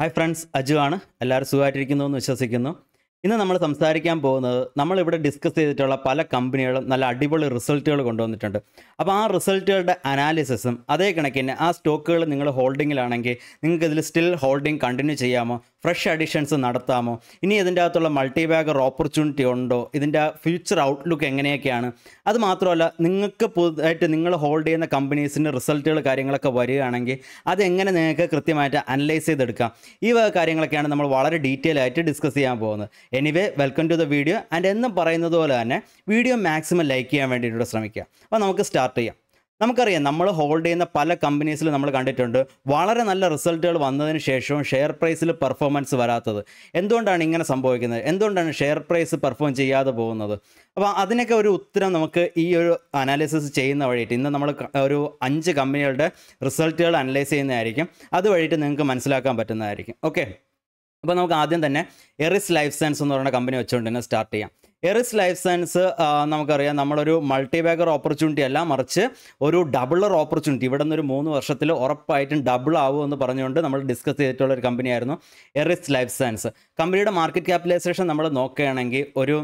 hi friends Aju ആണ് എല്ലാവരും സുഖമായിട്ടിരിക്കുന്നു എന്ന് വിശ്വസിക്കുന്നു ഇന്ന് നമ്മൾ സംസാരിക്കാൻ പോകുന്നത് നമ്മളിവിടെ ഡിസ്കസ് ചെയ്തിട്ടുള്ള പല കമ്പനികളും നല്ല അടിപൊളി റിസൾട്ടുകൾ കൊണ്ടുവന്നിട്ടുണ്ട് അപ്പോൾ ആ റിസൾട്ടുകളുടെ അനാലിസിസും അതേ കണക്കിന് ആ സ്റ്റോക്കുകൾ നിങ്ങൾ ഹോൾഡിങ്ങിലാണെങ്കിൽ നിങ്ങൾക്ക് ഇതിൽ സ്റ്റിൽ ഹോൾഡിംഗ് കണ്ടിന്യൂ ചെയ്യാമോ ഫ്രഷ് അഡിഷൻസ് നടത്താമോ ഇനി ഇതിൻ്റെ അകത്തുള്ള മൾട്ടി ബാഗർ ഓപ്പർച്യൂണിറ്റി ഉണ്ടോ ഇതിൻ്റെ ഫ്യൂച്ചർ ഔട്ട്ലുക്ക് എങ്ങനെയൊക്കെയാണ് അത് മാത്രമല്ല നിങ്ങൾക്ക് പുതുതായിട്ട് നിങ്ങൾ ഹോൾഡ് ചെയ്യുന്ന കമ്പനീസിൻ്റെ റിസൾട്ടുകൾ കാര്യങ്ങളൊക്കെ വരികയാണെങ്കിൽ അതെങ്ങനെ നിങ്ങൾക്ക് കൃത്യമായിട്ട് അനലൈസ് ചെയ്തെടുക്കാം ഈ വക കാര്യങ്ങളൊക്കെയാണ് നമ്മൾ വളരെ ഡീറ്റെയിൽ ആയിട്ട് ഡിസ്കസ് ചെയ്യാൻ പോകുന്നത് anyway welcome to the video and എന്നും പറയുന്നത് പോലെ തന്നെ വീഡിയോ മാക്സിമം ലൈക്ക് ചെയ്യാൻ വേണ്ടിയിട്ട് ശ്രമിക്കുക അപ്പോൾ നമുക്ക് സ്റ്റാർട്ട് ചെയ്യാം നമുക്കറിയാം നമ്മൾ ഹോൾഡ് ചെയ്യുന്ന പല കമ്പനീസിൽ നമ്മൾ കണ്ടിട്ടുണ്ട് വളരെ നല്ല റിസൾട്ടുകൾ വന്നതിന് ശേഷവും ഷെയർ പ്രൈസിൽ പെർഫോമൻസ് വരാത്തത് എന്തുകൊണ്ടാണ് ഇങ്ങനെ സംഭവിക്കുന്നത് എന്തുകൊണ്ടാണ് ഷെയർ പ്രൈസ് പെർഫോം ചെയ്യാതെ പോകുന്നത് അപ്പോൾ അതിനൊക്കെ ഒരു ഉത്തരം നമുക്ക് ഈ ഒരു അനാലിസിസ് ചെയ്യുന്ന വഴിയിട്ട് ഇന്ന് നമ്മൾ ഒരു അഞ്ച് കമ്പനികളുടെ റിസൾട്ടുകൾ അനലൈസ് ചെയ്യുന്നതായിരിക്കും അതുവഴിയിട്ട് നിങ്ങൾക്ക് മനസ്സിലാക്കാൻ പറ്റുന്നതായിരിക്കും ഓക്കെ അപ്പോൾ നമുക്ക് ആദ്യം തന്നെ എറിസ് ലൈഫ് സയൻസ് എന്ന് പറയുന്ന കമ്പനി വെച്ചുകൊണ്ട് തന്നെ സ്റ്റാർട്ട് ചെയ്യാം എറിസ് ലൈഫ് സയൻസ് നമുക്കറിയാം നമ്മളൊരു മൾട്ടി ബാഗർ ഓപ്പർച്യൂണിറ്റി അല്ല മറിച്ച് ഒരു ഡബിളർ ഓപ്പർച്യൂണിറ്റി ഇവിടെ നിന്നൊരു മൂന്ന് വർഷത്തിൽ ഉറപ്പായിട്ടും ഡബിൾ ആവുമെന്ന് പറഞ്ഞുകൊണ്ട് നമ്മൾ ഡിസ്കസ് ചെയ്തിട്ടുള്ള ഒരു കമ്പനിയായിരുന്നു എറിസ് ലൈഫ് സയൻസ് കമ്പനിയുടെ മാർക്കറ്റ് ക്യാപിറ്റലൈസേഷൻ നമ്മൾ നോക്കുകയാണെങ്കിൽ ഒരു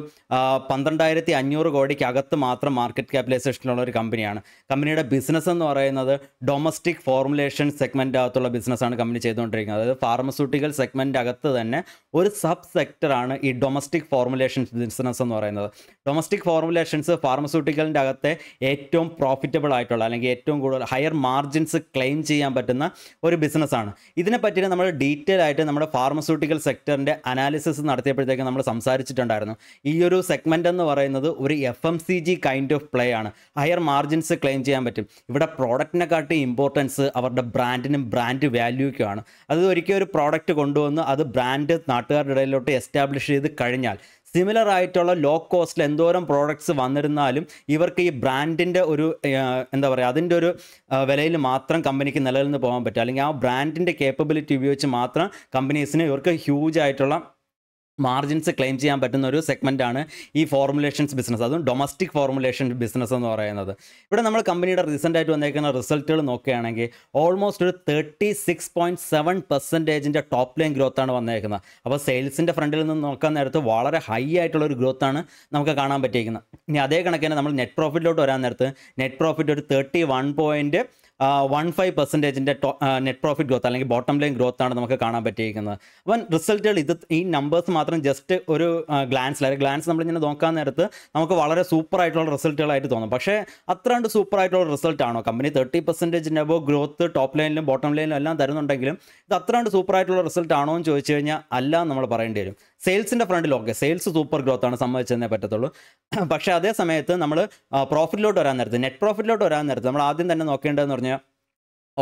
പന്ത്രണ്ടായിരത്തി അഞ്ഞൂറ് കോടിക്ക് അകത്ത് മാത്രം മാർക്കറ്റ് ക്യാപിറ്റലൈസേഷനുള്ള ഒരു കമ്പനിയാണ് കമ്പനിയുടെ ബിസിനസ് എന്ന് പറയുന്നത് ഡൊമസ്റ്റിക് ഫോർമുലേഷൻ സെഗ്മെൻ്റ് അകത്തുള്ള ബിസിനസ്സാണ് കമ്പനി ചെയ്തുകൊണ്ടിരിക്കുന്നത് അതായത് ഫാർമസ്യൂട്ടിക്കൽ സെഗ്മെൻ്റ് അകത്ത് തന്നെ ഒരു സബ് സെക്ടറാണ് ഈ ഡൊമസ്റ്റിക് ഫോർമുലേഷൻ ബിസിനസ് എന്ന് പറയുന്നത് ഡൊമസ്റ്റിക് ഫോർമുലേഷൻസ് ഫാർമസ്യൂട്ടിക്കലിൻ്റെ അകത്തെ ഏറ്റവും പ്രോഫിറ്റബിൾ ആയിട്ടുള്ള അല്ലെങ്കിൽ ഏറ്റവും കൂടുതൽ ഹയർ മാർജിൻസ് ക്ലെയിം ചെയ്യാൻ പറ്റുന്ന ഒരു ബിസിനസ്സാണ് ഇതിനെ പറ്റിയിട്ട് നമ്മൾ ഡീറ്റെയിൽ ആയിട്ട് നമ്മുടെ ഫാർമസ്യൂട്ടിക്കൽ സെക്ടറിൻ്റെ അനാലിസിസ് നടത്തിയപ്പോഴത്തേക്ക് നമ്മൾ സംസാരിച്ചിട്ടുണ്ടായിരുന്നു ഈ ഒരു സെഗ്മെൻ്റ് എന്ന് പറയുന്നത് ഒരു F M C G kind of play ആണ് ഹയർ മാർജിൻസ് ക്ലെയിം ചെയ്യാൻ പറ്റും ഇവിടെ കാട്ടി ഇമ്പോർട്ടൻസ് അവരുടെ ബ്രാൻഡിനും ബ്രാൻഡ് വാല്യൂക്കുമാണ് അത് ഒരിക്കലും ഒരു പ്രോഡക്റ്റ് കൊണ്ടുവന്ന് അത് ബ്രാൻഡ് നാട്ടുകാരുടെ ഇടയിലോട്ട് എസ്റ്റാബ്ലിഷ് ചെയ്ത് കഴിഞ്ഞാൽ സിമിലർ ആയിട്ടുള്ള ലോ കോസ്റ്റിൽ എന്തോരം പ്രോഡക്ട്സ് വന്നിരുന്നാലും ഇവർക്ക് ഈ ബ്രാൻഡിൻ്റെ ഒരു എന്താ പറയുക അതിൻ്റെ ഒരു വിലയിൽ മാത്രം കമ്പനിക്ക് നിലനിന്ന് പോകാൻ പറ്റും അല്ലെങ്കിൽ ആ ബ്രാൻഡിൻ്റെ കേപ്പബിലിറ്റി ഉപയോഗിച്ച് മാത്രം കമ്പനീസിന് ഇവർക്ക് ഹ്യൂജ് ആയിട്ടുള്ള മാർജിൻസ് ക്ലെയിം ചെയ്യാൻ പറ്റുന്ന ഒരു സെഗ്മെൻ്റ് ആണ് ഈ ഫോർമുലേഷൻസ് ബിസിനസ് അതും ഡൊമസ്റ്റിക് ഫോർമുലേഷൻ ബിസിനസ് എന്ന് പറയുന്നത് ഇവിടെ നമ്മൾ കമ്പനിയുടെ റീസെൻ്റ് ആയിട്ട് വന്നേക്കുന്ന റിസൾട്ടുകൾ നോക്കുകയാണെങ്കിൽ ഓൾമോസ്റ്റ് ഒരു തേർട്ടി സിക്സ് പോയിൻറ്റ് സെവൻ പെർസെൻറ്റേജിൻ്റെ ടോപ്പ് ലൈൻ ഗ്രോത്ത് ആണ് വന്നേക്കുന്നത് അപ്പോൾ സെയിൽസിൻ്റെ ഫ്രണ്ടിൽ നിന്ന് നോക്കാൻ നേരത്ത് വളരെ ഹൈ ആയിട്ടുള്ള ഒരു ഗ്രോത്ത് ആണ് നമുക്ക് കാണാൻ പറ്റിയിരിക്കുന്നത് ഇനി അതേ കണക്കിന് നമ്മൾ നെറ്റ് പ്രോഫിറ്റിലോട്ട് വരാൻ നേരത്ത് നെറ്റ് പ്രോഫിറ്റ് ഒരു thirty one point one five പെർസെൻറ്റേജിൻ്റെ നെറ്റ് പ്രോഫിറ്റ് ഗ്രോത്ത് അല്ലെങ്കിൽ ബോട്ടം ലൈൻ ഗ്രോത്ത് ആണ് നമുക്ക് കാണാൻ പറ്റിയിരിക്കുന്നത് അപ്പം റിസൾട്ടുകൾ ഇത് ഈ നമ്പേഴ്സ് മാത്രം ജസ്റ്റ് ഒരു ഗ്ലാൻസ് അല്ലെങ്കിൽ ഗ്ലാൻസ് നമ്മളിങ്ങനെ നോക്കാൻ നേരത്ത് നമുക്ക് വളരെ സൂപ്പർ ആയിട്ടുള്ള റിസൾട്ടുകളായിട്ട് തോന്നും പക്ഷേ അത്രണ്ട് സൂപ്പർ ആയിട്ടുള്ള റിസൾട്ട് ആണോ കമ്പനി തേർട്ടി പെർസെൻറ്റേജിൻ്റെ അബോ ഗ്രോത്ത് ടോപ്പ് ലൈനിലും ബോട്ടം ലൈനിലും എല്ലാം തരുന്നുണ്ടെങ്കിലും ഇത് അത്രണ്ട് സൂപ്പർ ആയിട്ടുള്ള റിസൾട്ട് ആണോ എന്ന് ചോദിച്ചു കഴിഞ്ഞാൽ അല്ല നമ്മൾ പറയേണ്ടി വരും സെയിൽസിൻ്റെ ഫ്രണ്ടിൽ ഓക്കെ സെയിൽസ് സൂപ്പർ ഗ്രോത്ത് ആണ് സമ്മതിച്ചതേ പറ്റത്തുള്ളൂ പക്ഷേ അതേ സമയത്ത് നമ്മൾ പ്രോഫിറ്റിലോട്ട് വരാൻ നേരത്ത് നെറ്റ് പ്രോഫിറ്റിലോട്ട് വരാൻ നേരത്ത് നമ്മൾ ആദ്യം തന്നെ നോക്കേണ്ടതെന്ന് പറഞ്ഞാൽ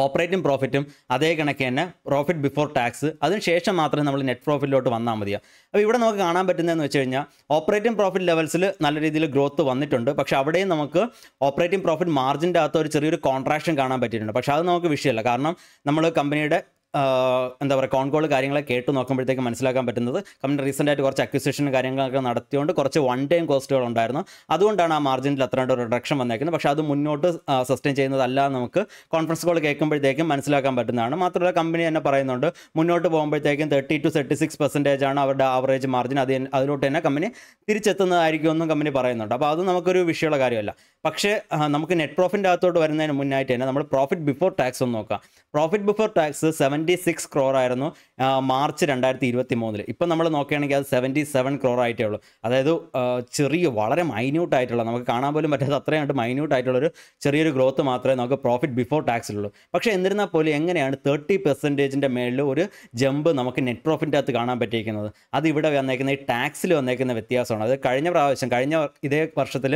ഓപ്പറേറ്റിംഗ് പ്രോഫിറ്റും അതേ കണക്ക് തന്നെ പ്രോഫിറ്റ് ബിഫോർ ടാക്സ് അതിനുശേഷം മാത്രമേ നമ്മൾ നെറ്റ് പ്രോഫിറ്റിലോട്ട് വന്നാൽ മതിയാ അപ്പോൾ ഇവിടെ നമുക്ക് കാണാൻ പറ്റുന്നതെന്ന് വെച്ച് കഴിഞ്ഞാൽ ഓപ്പറേറ്റിംഗ് പ്രോഫിറ്റ് ലെവൽസിൽ നല്ല രീതിയിൽ ഗ്രോത്ത് വന്നിട്ടുണ്ട് പക്ഷേ അവിടെയും നമുക്ക് ഓപ്പറേറ്റിംഗ് പ്രോഫിറ്റ് മാർജിൻ്റെ അകത്ത് ഒരു ചെറിയൊരു കോൺട്രാക്ഷൻ കാണാൻ പറ്റിയിട്ടുണ്ട് പക്ഷേ അത് നമുക്ക് വിഷയമല്ല കാരണം നമ്മൾ കമ്പനിയുടെ എന്താ പറയുക കോൺകോൾ കാര്യങ്ങളെ കേട്ട് നോക്കുമ്പോഴത്തേക്ക് മനസ്സിലാക്കാൻ പറ്റുന്നത് കമ്പനി റീസെൻ്റ് കുറച്ച് അക്വിസിഷൻ കാര്യങ്ങളൊക്കെ നടത്തിയോണ്ട് കുറച്ച് വൺ ടൈം കോസ്റ്റുകൾ ഉണ്ടായിരുന്നു അതുകൊണ്ടാണ് ആ മാർജിനിൽ അത്രയും ഒരു റിഡക്ഷൻ വന്നേക്കുന്നത് പക്ഷേ അത് മുന്നോട്ട് സസ്റ്റെയിൻ ചെയ്യുന്നതല്ല നമുക്ക് കോൺഫറൻസ് കോൾ കേൾക്കുമ്പോഴത്തേക്കും മനസ്സിലാക്കാൻ പറ്റുന്നതാണ് മാത്രമല്ല കമ്പനി തന്നെ പറയുന്നുണ്ട് മുന്നോട്ട് പോകുമ്പോഴത്തേക്കും thirty two thirty six percentage ആണ് അവരുടെ ആവറേജ് മാർജിൻ അത് അതിലോട്ട് തന്നെ കമ്പനി തിരിച്ചെത്തുന്നതായിരിക്കും എന്നും കമ്പനി പറയുന്നുണ്ട് അപ്പോൾ അത് നമുക്കൊരു വിഷയമുള്ള കാര്യമല്ല പക്ഷേ നമുക്ക് നെറ്റ് പ്രോഫിറ്റിൻ്റെ അകത്തോട്ട് വരുന്നതിന് മുന്നായിട്ട് തന്നെ നമ്മൾ പ്രോഫിറ്റ് ബിഫോർ ടാക്സ് ഒന്ന് നോക്കാം profit before tax seventy six crore ആയിരുന്നു മാർച്ച് രണ്ടായിരത്തി ഇരുപത്തി മൂന്നിൽ ഇപ്പോൾ നമ്മൾ നോക്കുകയാണെങ്കിൽ അത് സെവൻറ്റി സെവൻ ക്രോർ ആയിട്ടേ ഉള്ളൂ അതായത് ചെറിയ വളരെ മൈന്യൂട്ട് ആയിട്ടുള്ള നമുക്ക് കാണാൻ പോലും പറ്റാത്ത അത്രയും ആയിട്ട് മൈന്യൂട്ട് ആയിട്ടുള്ളൊരു ചെറിയൊരു ഗ്രോത്ത് മാത്രമേ നമുക്ക് പ്രോഫിറ്റ് ബിഫോർ ടാക്സിലുള്ളൂ പക്ഷേ എന്നിരുന്നാൽ പോലും എങ്ങനെയാണ് തേർട്ടി പെർസെൻറ്റേജിൻ്റെ മേളിൽ ഒരു ജമ്പ് നമുക്ക് നെറ്റ് പ്രോഫിറ്റിൻ്റെ അകത്ത് കാണാൻ പറ്റിയിരിക്കുന്നത് അത് ഇവിടെ വന്നേക്കുന്ന ഈ ടാക്സിൽ വന്നേക്കുന്ന വ്യത്യാസമാണ് അത് കഴിഞ്ഞ പ്രാവശ്യം കഴിഞ്ഞ ഇതേ വർഷത്തിൽ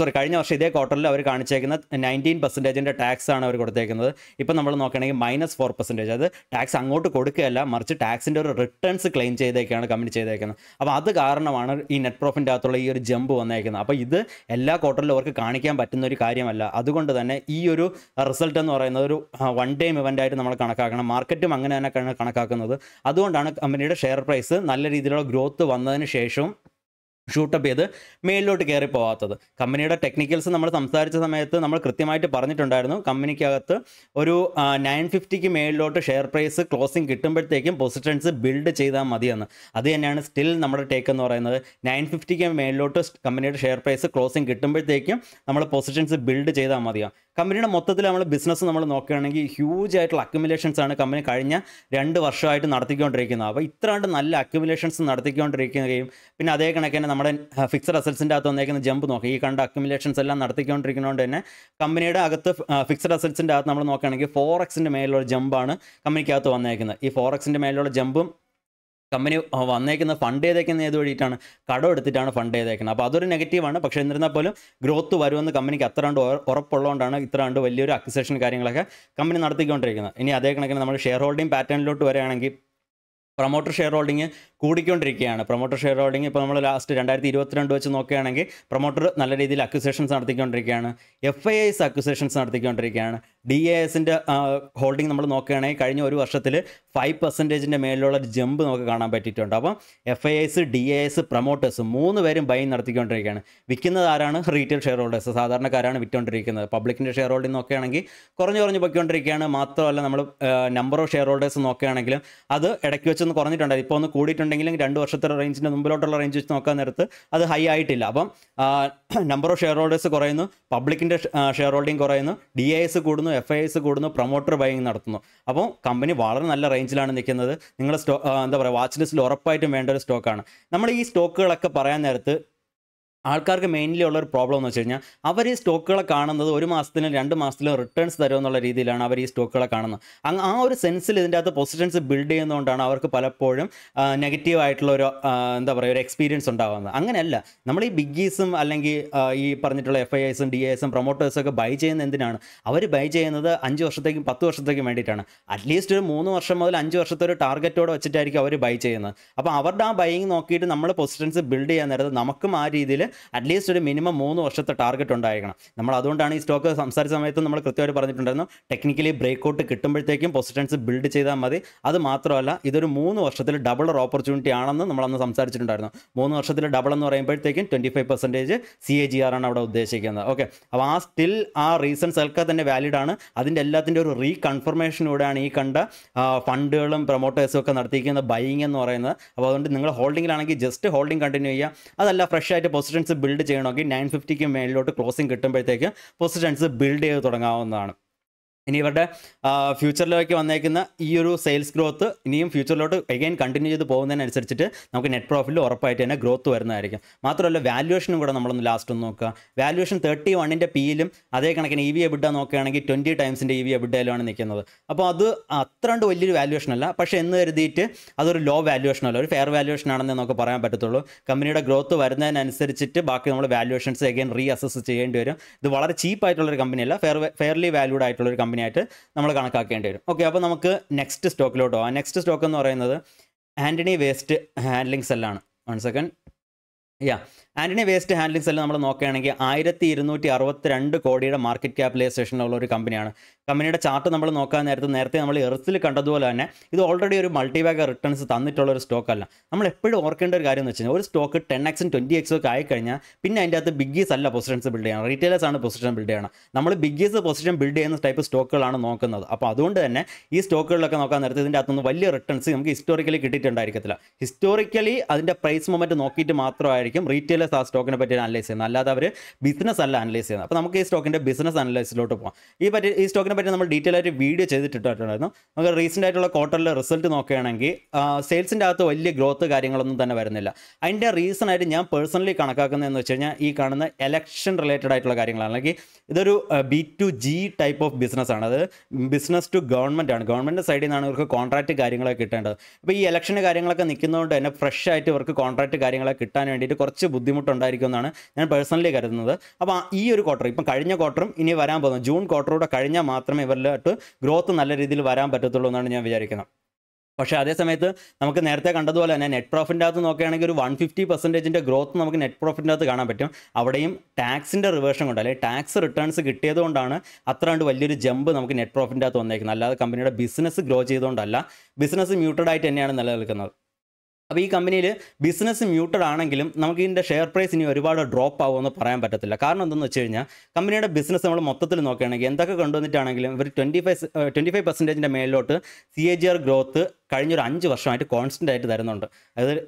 സോറി കഴിഞ്ഞ വർഷം ഇതേ ക്വാർട്ടറിൽ അവർ കാണിച്ചേക്കുന്ന നയൻറ്റീൻ പെർസെൻറ്റേജിൻ്റെ ടാക്സ് ആണ് അവർ കൊടുത്തേക്കുന്നത് ഇപ്പം നമ്മൾ നോക്കുകയാണെങ്കിൽ മൈനസ് ഫോർ പെർസെൻറ്റേജ് അത് ടാക്സ് അങ്ങോട്ട് കൊടുക്കുകയല്ല മറിച്ച് ടാക്സിൻ്റെ ഒരു റിട്ടേൺസ് ക്ലെയിം ചെയ്തേക്കാണ് കമ്പനി ചെയ്തേക്കുന്നത് അപ്പോൾ അത് കാരണമാണ് ഈ നെറ്റ് പ്രോഫിറ്റിൻ്റെ അകത്തുള്ള ഈ ഒരു ജമ്പ് വന്നേക്കുന്നത് അപ്പോൾ ഇത് എല്ലാ ക്വാർട്ടറിലും അവർക്ക് കാണിക്കാൻ പറ്റുന്ന ഒരു കാര്യമല്ല അതുകൊണ്ട് തന്നെ ഈ ഒരു റിസൾട്ട് എന്ന് പറയുന്നത് ഒരു വൺ ടൈം ഇവൻ്റ് ആയിട്ട് നമ്മൾ കണക്കാക്കണം മാർക്കറ്റും അങ്ങനെ തന്നെ കണക്കാക്കുന്നത് അതുകൊണ്ടാണ് കമ്പനിയുടെ ഷെയർ പ്രൈസ് നല്ല രീതിയിലുള്ള ഗ്രോത്ത് വന്നതിന് ശേഷവും ഷൂട്ടപ്പ് ചെയ്ത് മേളിലോട്ട് കയറി പോകാത്തത് കമ്പനിയുടെ ടെക്നിക്കൽസ് നമ്മൾ സംസാരിച്ച സമയത്ത് നമ്മൾ കൃത്യമായിട്ട് പറഞ്ഞിട്ടുണ്ടായിരുന്നു കമ്പനിക്കകത്ത് ഒരു നയൻ ഫിഫ്റ്റിക്ക് മേളിലോട്ട് ഷെയർ പ്രൈസ് ക്ലോസിംഗ് കിട്ടുമ്പോഴത്തേക്കും പൊസിഷൻസ് ബിൽഡ് ചെയ്താൽ മതിയെന്ന് അത് തന്നെയാണ് സ്റ്റിൽ നമ്മുടെ ടേക്ക് എന്ന് പറയുന്നത് നയൻ ഫിഫ്റ്റിക്ക് മേളിലോട്ട് കമ്പനിയുടെ ഷെയർ പ്രൈസ് ക്ലോസിംഗ് കിട്ടുമ്പോഴത്തേക്കും നമ്മൾ പൊസിഷൻസ് ബിൽഡ് ചെയ്താൽ മതിയാണ് കമ്പനിയുടെ മൊത്തത്തിൽ നമ്മൾ ബിസിനസ് നമ്മൾ നോക്കുകയാണെങ്കിൽ ഹ്യൂജ് ആയിട്ടുള്ള അക്യുമുലേഷൻസ് ആണ് കമ്പനി കഴിഞ്ഞ രണ്ട് വർഷമായിട്ട് നടത്തിക്കൊണ്ടിരിക്കുന്നത് അപ്പോൾ ഇത്രയാണ്ട് നല്ല അക്യുമുലേഷൻസ് നടത്തിക്കൊണ്ടിരിക്കുകയും പിന്നെ അതേ കണക്കിന് നമ്മുടെ ഫിക്സഡ് അസറ്റ്സിൻ്റെ അകത്ത് വന്നേക്കുന്ന ജമ്പ് നോക്കുക ഈ കണ്ട അക്യുമുലേഷൻസ് എല്ലാം നടത്തിക്കൊണ്ടിരിക്കുന്നതുകൊണ്ട് തന്നെ കമ്പനിയുടെ അകത്ത് ഫിക്സഡ് അസറ്റ്സിൻ്റെ അകത്ത് നമ്മൾ നോക്കുകയാണെങ്കിൽ ഫോർ എക്സിൻ്റെ മേലുള്ള ജമ്പാണ് കമ്പനിക്കകത്ത് വന്നേക്കുന്നത് ഈ ഫോർ എക്സിൻ്റെ മേലുള്ള ജമ്പും കമ്പനി വന്നേക്കുന്ന ഫണ്ട് ചെയ്തേക്കുന്ന ഏത് വഴിയിട്ടാണ് കടം എടുത്തിട്ടാണ് ഫണ്ട് ചെയ്തേക്കുന്നത് അപ്പോൾ അതൊരു നെഗറ്റീവാണ് പക്ഷേ എന്നിരുന്നാൽ പോലും ഗ്രോത്ത് വരുമെന്ന് കമ്പനിക്ക് അത്ര കണ്ട് ഉറപ്പുള്ളതുകൊണ്ടാണ് ഇത്ര കണ്ട് വലിയൊരു അക്സേഷൻ കാര്യങ്ങളൊക്കെ കമ്പനി നടത്തിക്കൊണ്ടിരിക്കുന്നത് ഇനി അതേ കണക്കിന് നമ്മൾ ഷെയർ ഹോൾഡിംഗ് പാറ്റേണിലോട്ട് വരികയാണെങ്കിൽ പ്രൊമോട്ടർ ഷെയർ ഹോൾഡിംഗ് കൂടിക്കൊണ്ടിരിക്കുകയാണ് പ്രൊമോട്ടർ ഷെയർ ഹോൾഡിംഗ് ഇപ്പോൾ നമ്മൾ ലാസ്റ്റ് രണ്ടായിരത്തി ഇരുപത്തിരണ്ട് വെച്ച് നോക്കുകയാണെങ്കിൽ പ്രൊമോട്ടർ നല്ല രീതിയിൽ അക്വിസേഷൻസ് നടത്തിക്കൊണ്ടിരിക്കുകയാണ് എഫ് ഐ ഐസ് അക്വിസേഷൻസ് നടത്തിക്കൊണ്ടിരിക്കുകയാണ് ഡി എ എസിൻ്റെ ഹോൾഡിംഗ് നമ്മൾ നോക്കുകയാണെങ്കിൽ കഴിഞ്ഞ ഒരു വർഷത്തിൽ ഫൈവ് പെർസെൻറ്റേജിൻ്റെ മേലുള്ള ഒരു ജമ്പ് നമുക്ക് കാണാൻ പറ്റിയിട്ടുണ്ട് അപ്പം F I S D A S promoters മൂന്ന് പേരും ബൈ നടത്തിക്കൊണ്ടിരിക്കുകയാണ് വിൽക്കുന്നത് ആരാണ് റീറ്റെയിൽ ഷെയർ ഹോൾഡേഴ്സ് സാധാരണക്കാരാണ് വിറ്റുകൊണ്ടിരിക്കുന്നത് പബ്ലിക്കിൻ്റെ ഷെയർ ഹോൾഡിംഗ് നോക്കുകയാണെങ്കിൽ കുറഞ്ഞു കുറഞ്ഞ് പൊയ്ക്കൊണ്ടിരിക്കുകയാണ് മാത്രമല്ല നമ്മൾ നമ്പർ ഓഫ് ഷെയർ ഹോൾഡേഴ്സ് നോക്കുകയാണെങ്കിലും അത് ഇടയ്ക്ക് വെച്ചൊന്ന് കുറഞ്ഞിട്ടുണ്ടായി ഇപ്പോൾ ഒന്ന് കൂടിയിട്ടുണ്ടെങ്കിലും രണ്ട് വർഷത്തെ റേഞ്ചിൻ്റെ മുമ്പിലോട്ടുള്ള റേഞ്ച് വെച്ച് നോക്കാൻ നേരത്ത് അത് ഹൈ ആയിട്ടില്ല അപ്പം നമ്പർ ഓഫ് ഷെയർ ഹോൾഡേഴ്സ് കുറയുന്നു പബ്ലിക്കിൻ്റെ ഷെയർ ഹോൾഡിംഗ് കുറയുന്നു ഡി എ എസ് കൂടുന്നു എഫ് ഐ എസ് കൂടുന്നു പ്രൊമോട്ടർ ബൈങ് നടത്തുന്നു അപ്പോൾ കമ്പനി വളരെ നല്ല റേഞ്ചിലാണ് നിൽക്കുന്നത് നിങ്ങളുടെ സ്റ്റോ എന്താ പറയുക വാച്ച് ലിസ്റ്റിൽ ഉറപ്പായിട്ടും വേണ്ട ഒരു സ്റ്റോക്കാണ് നമ്മൾ ഈ സ്റ്റോക്കുകളൊക്കെ പറയാൻ നേരത്ത് ആൾക്കാർക്ക് മെയിൻലി ഉള്ള ഒരു പ്രോബ്ലം എന്ന് വെച്ച് കഴിഞ്ഞാൽ അവർ ഈ സ്റ്റോക്കുകളെ കാണുന്നത് ഒരു മാസത്തിലും രണ്ട് മാസത്തിലും റിട്ടേൺസ് എന്നുള്ള രീതിയിലാണ് അവർ ഈ സ്റ്റോക്കുകളെ കാണുന്നത് അങ്ങ് ആ ഒരു സെൻസിൽ ഇതിൻ്റെ അകത്ത് പൊസിഷൻസ് ബിൽഡ് ചെയ്യുന്നതുകൊണ്ടാണ് അവർക്ക് പലപ്പോഴും നെഗറ്റീവ് ആയിട്ടുള്ള ഒരു എന്താ പറയുക ഒരു എക്സ്പീരിയൻസ് ഉണ്ടാകുന്നത് അങ്ങനെയല്ല നമ്മൾ ഈ ബിഗ്ഗീസും അല്ലെങ്കിൽ ഈ പറഞ്ഞിട്ടുള്ള എഫ് ഐ ഐസും ഡി ഐസും പ്രൊമോട്ടേഴ്സും ഒക്കെ ബൈ ചെയ്യുന്ന എന്തിനാണ് അവർ ബൈ ചെയ്യുന്നത് അഞ്ച് വർഷത്തേക്കും പത്ത് വർഷത്തേക്കും വേണ്ടിയിട്ടാണ് അറ്റ്ലീസ്റ്റ് ഒരു മൂന്ന് വർഷം മുതൽ അഞ്ച് വർഷത്തെ ഒരു ടാർഗറ്റോടെ വെച്ചിട്ടായിരിക്കും അവർ ബൈ ചെയ്യുന്നത് അപ്പോൾ അവരുടെ ആ ബൈയിങ് നോക്കിയിട്ട് നമ്മൾ പൊസിഷൻസ് ബിൽഡ് ചെയ്യാൻ നേരത്തെ നമുക്കും ആ രീതിയിൽ അറ്റ്ലീസ്റ്റ് ഒരു മിനിമം മൂന്ന് വർഷത്തെ ടാർഗറ്റ് ഉണ്ടായിരിക്കണം നമ്മൾ അതുകൊണ്ടാണ് ഈ സ്റ്റോക്ക് സംസാരിച്ച സമയത്ത് നമ്മൾ കൃത്യമായിട്ട് പറഞ്ഞിട്ടുണ്ടായിരുന്നു ടെക്നിക്കലി ഔട്ട് കിട്ടുമ്പോഴത്തേക്കും പൊസിഷൻസ് ബിൽഡ് ചെയ്താൽ മതി അത് മാത്രമല്ല ഇതൊരു മൂന്ന് വർഷത്തിൽ ഡബിൾ ഒരു ഓപ്പർച്യൂണിറ്റി ആണെന്ന് നമ്മൾ അന്ന് സംസാരിച്ചിട്ടുണ്ടായിരുന്നു മൂന്ന് വർഷത്തിൽ ഡബിൾ എന്ന് പറയുമ്പോഴത്തേക്കും twenty five percentage C A G R ആണ് അവിടെ ഉദ്ദേശിക്കുന്നത് ഓക്കെ അപ്പോൾ ആ സ്റ്റിൽ ആ റീസൺസ് ഒക്കെ തന്നെ വാലിഡ് ആണ് അതിൻ്റെ എല്ലാത്തിൻ്റെ ഒരു റീകൺഫർമേഷനിലൂടെയാണ് ഈ കണ്ട ഫണ്ടുകളും പ്രൊമോട്ടേഴ്സും ഒക്കെ നടത്തിയിരിക്കുന്ന ബൈങ് എന്ന് പറയുന്നത് അപ്പോൾ അതുകൊണ്ട് നിങ്ങൾ ഹോൾഡിംഗിലാണെങ്കിൽ ജസ്റ്റ് ഹോൾഡിംഗ് കണ്ടിന്യൂ ചെയ്യുക അതല്ല ഫ്രഷ് ആയിട്ട് പൊസിഷൻ പൊസിഷൻസ് ബിൽഡ് ചെയ്യണമെങ്കിൽ നയൻ ഫിഫ്റ്റിക്ക് മേളിലോട്ട് ക്ലോസിംഗ് കിട്ടുമ്പോഴത്തേക്ക് പൊസിഷൻസ് ബിൽഡ് ചെയ്ത് തുടങ്ങാവുന്നതാണ് ഇനി ഇവരുടെ ഫ്യൂച്ചറിലേക്ക് വന്നേക്കുന്ന ഈ ഒരു സെയിൽസ് ഗ്രോത്ത് ഇനിയും ഫ്യൂച്ചറിലോട്ട് എഗെയിൻ കണ്ടിന്യൂ ചെയ്ത് പോകുന്നതിനനുസരിച്ചിട്ട് നമുക്ക് നെറ്റ് പ്രോഫിറ്റിൽ ഉറപ്പായിട്ട് തന്നെ ഗ്രോത്ത് വരുന്നതായിരിക്കും മാത്രമല്ല വാല്യുവേഷനും കൂടെ നമ്മളൊന്ന് ലാസ്റ്റ് ഒന്ന് നോക്കുക വാല്യുവേഷൻ തേർട്ടി വണ്ണിൻ്റെ പിയിലും അതേ കണക്കിന് ഇ വി എബിഡ നോക്കുകയാണെങ്കിൽ ട്വൻറ്റി ടൈംസിൻ്റെ ഇ വി എബിഡയിലാണ് നിൽക്കുന്നത് അപ്പോൾ അത് അത്രണ്ട് വലിയൊരു വാല്യുവേഷൻ അല്ല പക്ഷേ എന്ന് കരുതിയിട്ട് അതൊരു ലോ വാല്യുവേഷൻ അല്ല ഒരു ഫെയർ വാല്യുവേഷൻ ആണെന്ന് നമുക്ക് പറയാൻ പറ്റത്തുള്ളൂ കമ്പനിയുടെ ഗ്രോത്ത് വരുന്നതിനനുസരിച്ചിട്ട് ബാക്കി നമ്മൾ വാല്യുവേഷൻസ് എഗെയിൻ റീ അസസ് ചെയ്യേണ്ടി വരും ഇത് വളരെ ചീപ്പായിട്ടുള്ളൊരു കമ്പനിയല്ല ഫെയർ ഫെയർലി വാല്യൂഡ് ആയിട്ടുള്ളൊരു കമ്പനി കമ്പനി ആയിട്ട് നമ്മൾ കണക്കാക്കേണ്ടി വരും ഓക്കെ അപ്പോൾ നമുക്ക് നെക്സ്റ്റ് സ്റ്റോക്കിലോട്ട് പോകാം നെക്സ്റ്റ് സ്റ്റോക്ക് എന്ന് പറയുന്നത് ആൻ്റണി വേസ്റ്റ് ഹാൻഡ്ലിങ് സെല്ലാണ് one second yeah Antony waste handling സെല്ലിൽ നമ്മൾ നോക്കുകയാണെങ്കിൽ ആയിരത്തി ഇരുന്നൂറ്റി രണ്ട് കോടിയുടെ മാർക്കറ്റ് ഉള്ള ഒരു കമ്പനിയാണ് കമ്പനിയുടെ ചാർട്ട് നമ്മൾ നോക്കാൻ നേരത്തെ നേരത്തെ നമ്മൾ എർത്തിൽ കണ്ടതുപോലെ തന്നെ ഇത് ഓൾറെഡി ഒരു മൾട്ടിബാഗ് റിട്ടേൺസ് തന്നിട്ടുള്ള ഒരു സ്റ്റോക്ക് അല്ല നമ്മൾ എപ്പോഴും ഓർക്കേണ്ട ഒരു കാര്യം എന്ന് വെച്ചാൽ ഒരു സ്റ്റോക്ക് ടെൻ എക്സും ട്വൻറ്റി എക്സും ഒക്കെ ആയിക്കഴിഞ്ഞാൽ പിന്നെ അതിൻ്റെ അകത്ത് ബിഗ്ഗീസ് അല്ല പൊസിഷൻസ് ബിൽഡ് ചെയ്യണം റീറ്റെയിലേഴ്സ് ആണ് പൊസിഷൻ ബിൽഡ് ചെയ്യണം നമ്മൾ ബിഗ്ഗീസ് പൊസിഷൻ ബിൽഡ് ചെയ്യുന്ന ടൈപ്പ് സ്റ്റോക്കുകളാണ് നോക്കുന്നത് അപ്പോൾ അതുകൊണ്ട് തന്നെ ഈ സ്റ്റോക്കുകളിലൊക്കെ നോക്കാൻ നേരത്തെ ഇതിൻ്റെ അകത്തുനിന്ന് വലിയ റിട്ടേൺസ് നമുക്ക് ഹിസ്റ്റോറിക്കലി കിട്ടിയിട്ടുണ്ടായിരിക്കത്തില്ല ഹിസ്റ്റോറിക്കലി അതിൻ്റെ പ്രൈസ് മൊമെൻറ്റ് നോക്കിയിട്ട് മാത്രമായിരിക്കും റീറ്റെയിൽ രീതിയിലുള്ള ആ സ്റ്റോക്കിനെ പറ്റി അനലൈസ് ചെയ്യുന്നത് അല്ലാതെ അവർ ബിസിനസ് അല്ല അനലൈസ് ചെയ്യുന്നത് അപ്പോൾ നമുക്ക് ഈ സ്റ്റോക്കിൻ്റെ ബിസിനസ് അനലൈസിലോട്ട് പോകാം ഈ പറ്റി ഈ സ്റ്റോക്കിനെ പറ്റി നമ്മൾ ഡീറ്റെയിൽ ആയിട്ട് വീഡിയോ ചെയ്തിട്ടിട്ടുണ്ടായിരുന്നു നമുക്ക് റീസെൻ്റ് ആയിട്ടുള്ള ക്വാർട്ടറിലെ റിസൾട്ട് നോക്കുകയാണെങ്കിൽ സെയിൽസിൻ്റെ അകത്ത് വലിയ ഗ്രോത്ത് കാര്യങ്ങളൊന്നും തന്നെ വരുന്നില്ല അതിൻ്റെ റീസൺ ആയിട്ട് ഞാൻ പേഴ്സണലി എന്ന് വെച്ച് കഴിഞ്ഞാൽ ഈ കാണുന്ന എലക്ഷൻ റിലേറ്റഡ് ആയിട്ടുള്ള കാര്യങ്ങളാണ് അല്ലെങ്കിൽ ഇതൊരു B two G type of business ആണ് അത് ബിസിനസ് ടു ഗവൺമെൻറ് ആണ് ഗവൺമെൻറ്റിൻ്റെ സൈഡിൽ നിന്നാണ് ഇവർക്ക് കോൺട്രാക്റ്റ് കാര്യങ്ങളൊക്കെ കിട്ടേണ്ടത് അപ്പോൾ ഈ ഇലക്ഷന് കാര്യങ്ങളൊക്കെ നിൽക്കുന്നതുകൊണ്ട് തന്നെ ഫ്രഷ് ആയിട്ട് ഇവർക്ക് കോൺട്രാക്റ്റ് കാര്യങ്ങളൊക്കെ കിട്ടാൻ വേണ്ടിയിട്ട് കുറച്ച് ബുദ്ധിമുട്ട് എന്നാണ് ഞാൻ പേഴ്സണലി കരുതുന്നത് അപ്പോൾ ഈ ഒരു ക്വാർട്ടർ ഇപ്പം കഴിഞ്ഞ ക്വാർട്ടറും ഇനി വരാൻ പോകുന്നത് ജൂൺ ക്വാർട്ടറൂടെ കഴിഞ്ഞാൽ മാത്രമേ ഇവരിലോട്ട് ഗ്രോത്ത് നല്ല രീതിയിൽ വരാൻ പറ്റത്തുള്ളൂ എന്നാണ് ഞാൻ വിചാരിക്കുന്നത് പക്ഷേ അതേ സമയത്ത് നമുക്ക് നേരത്തെ കണ്ടതുപോലെ തന്നെ നെറ്റ് പ്രോഫിറ്റിൻ്റെ അകത്ത് നോക്കുകയാണെങ്കിൽ ഒരു വൺ ഫിഫ്റ്റി പെർസെൻറ്റേജിൻ്റെ ഗ്രോത്ത് നമുക്ക് നെറ്റ് പ്രോഫിറ്റിൻ്റെ അകത്ത് കാണാൻ പറ്റും അവിടെയും ടാക്സിൻ്റെ റിവേർഷൻ കൊണ്ട് അല്ലെങ്കിൽ ടാക്സ് റിട്ടേൺസ് കിട്ടിയതുകൊണ്ടാണ് കൊണ്ടാണ് അത്രണ്ട് വലിയൊരു ജമ്പ് നമുക്ക് നെറ്റ് പ്രോഫിറ്റിൻ്റെ അകത്ത് വന്നേക്കുന്നത് അല്ലാതെ കമ്പനിയുടെ ബിസിനസ് ഗ്രോ ചെയ്തുകൊണ്ടല്ല ബിസിനസ് മ്യൂട്ടഡ് ആയിട്ട് തന്നെയാണ് നിലനിൽക്കുന്നത് അപ്പോൾ ഈ കമ്പനിയിൽ ബിസിനസ് മ്യൂട്ടഡ് ആണെങ്കിലും നമുക്ക് ഇതിൻ്റെ ഷെയർ പ്രൈസ് ഇനി ഒരുപാട് ഡ്രോപ്പ് ആവുമെന്ന് പറയാൻ പറ്റത്തില്ല കാരണം എന്തെന്ന് വെച്ച് കഴിഞ്ഞാൽ കമ്പനിയുടെ ബിസിനസ് നമ്മൾ മൊത്തത്തിൽ നോക്കുകയാണെങ്കിൽ എന്തൊക്കെ കണ്ടുവന്നിട്ടാണെങ്കിലും ഇവർ ട്വൻറ്റി ഫൈവ് ട്വൻറ്റി ഫൈവ് പെർസെൻറ്റേജിൻ്റെ മേലിലോട്ട് C A G R growth കഴിഞ്ഞൊരു അഞ്ച് വർഷമായിട്ട് കോൺസ്റ്റൻ്റ് ആയിട്ട് തരുന്നുണ്ട് അതായത്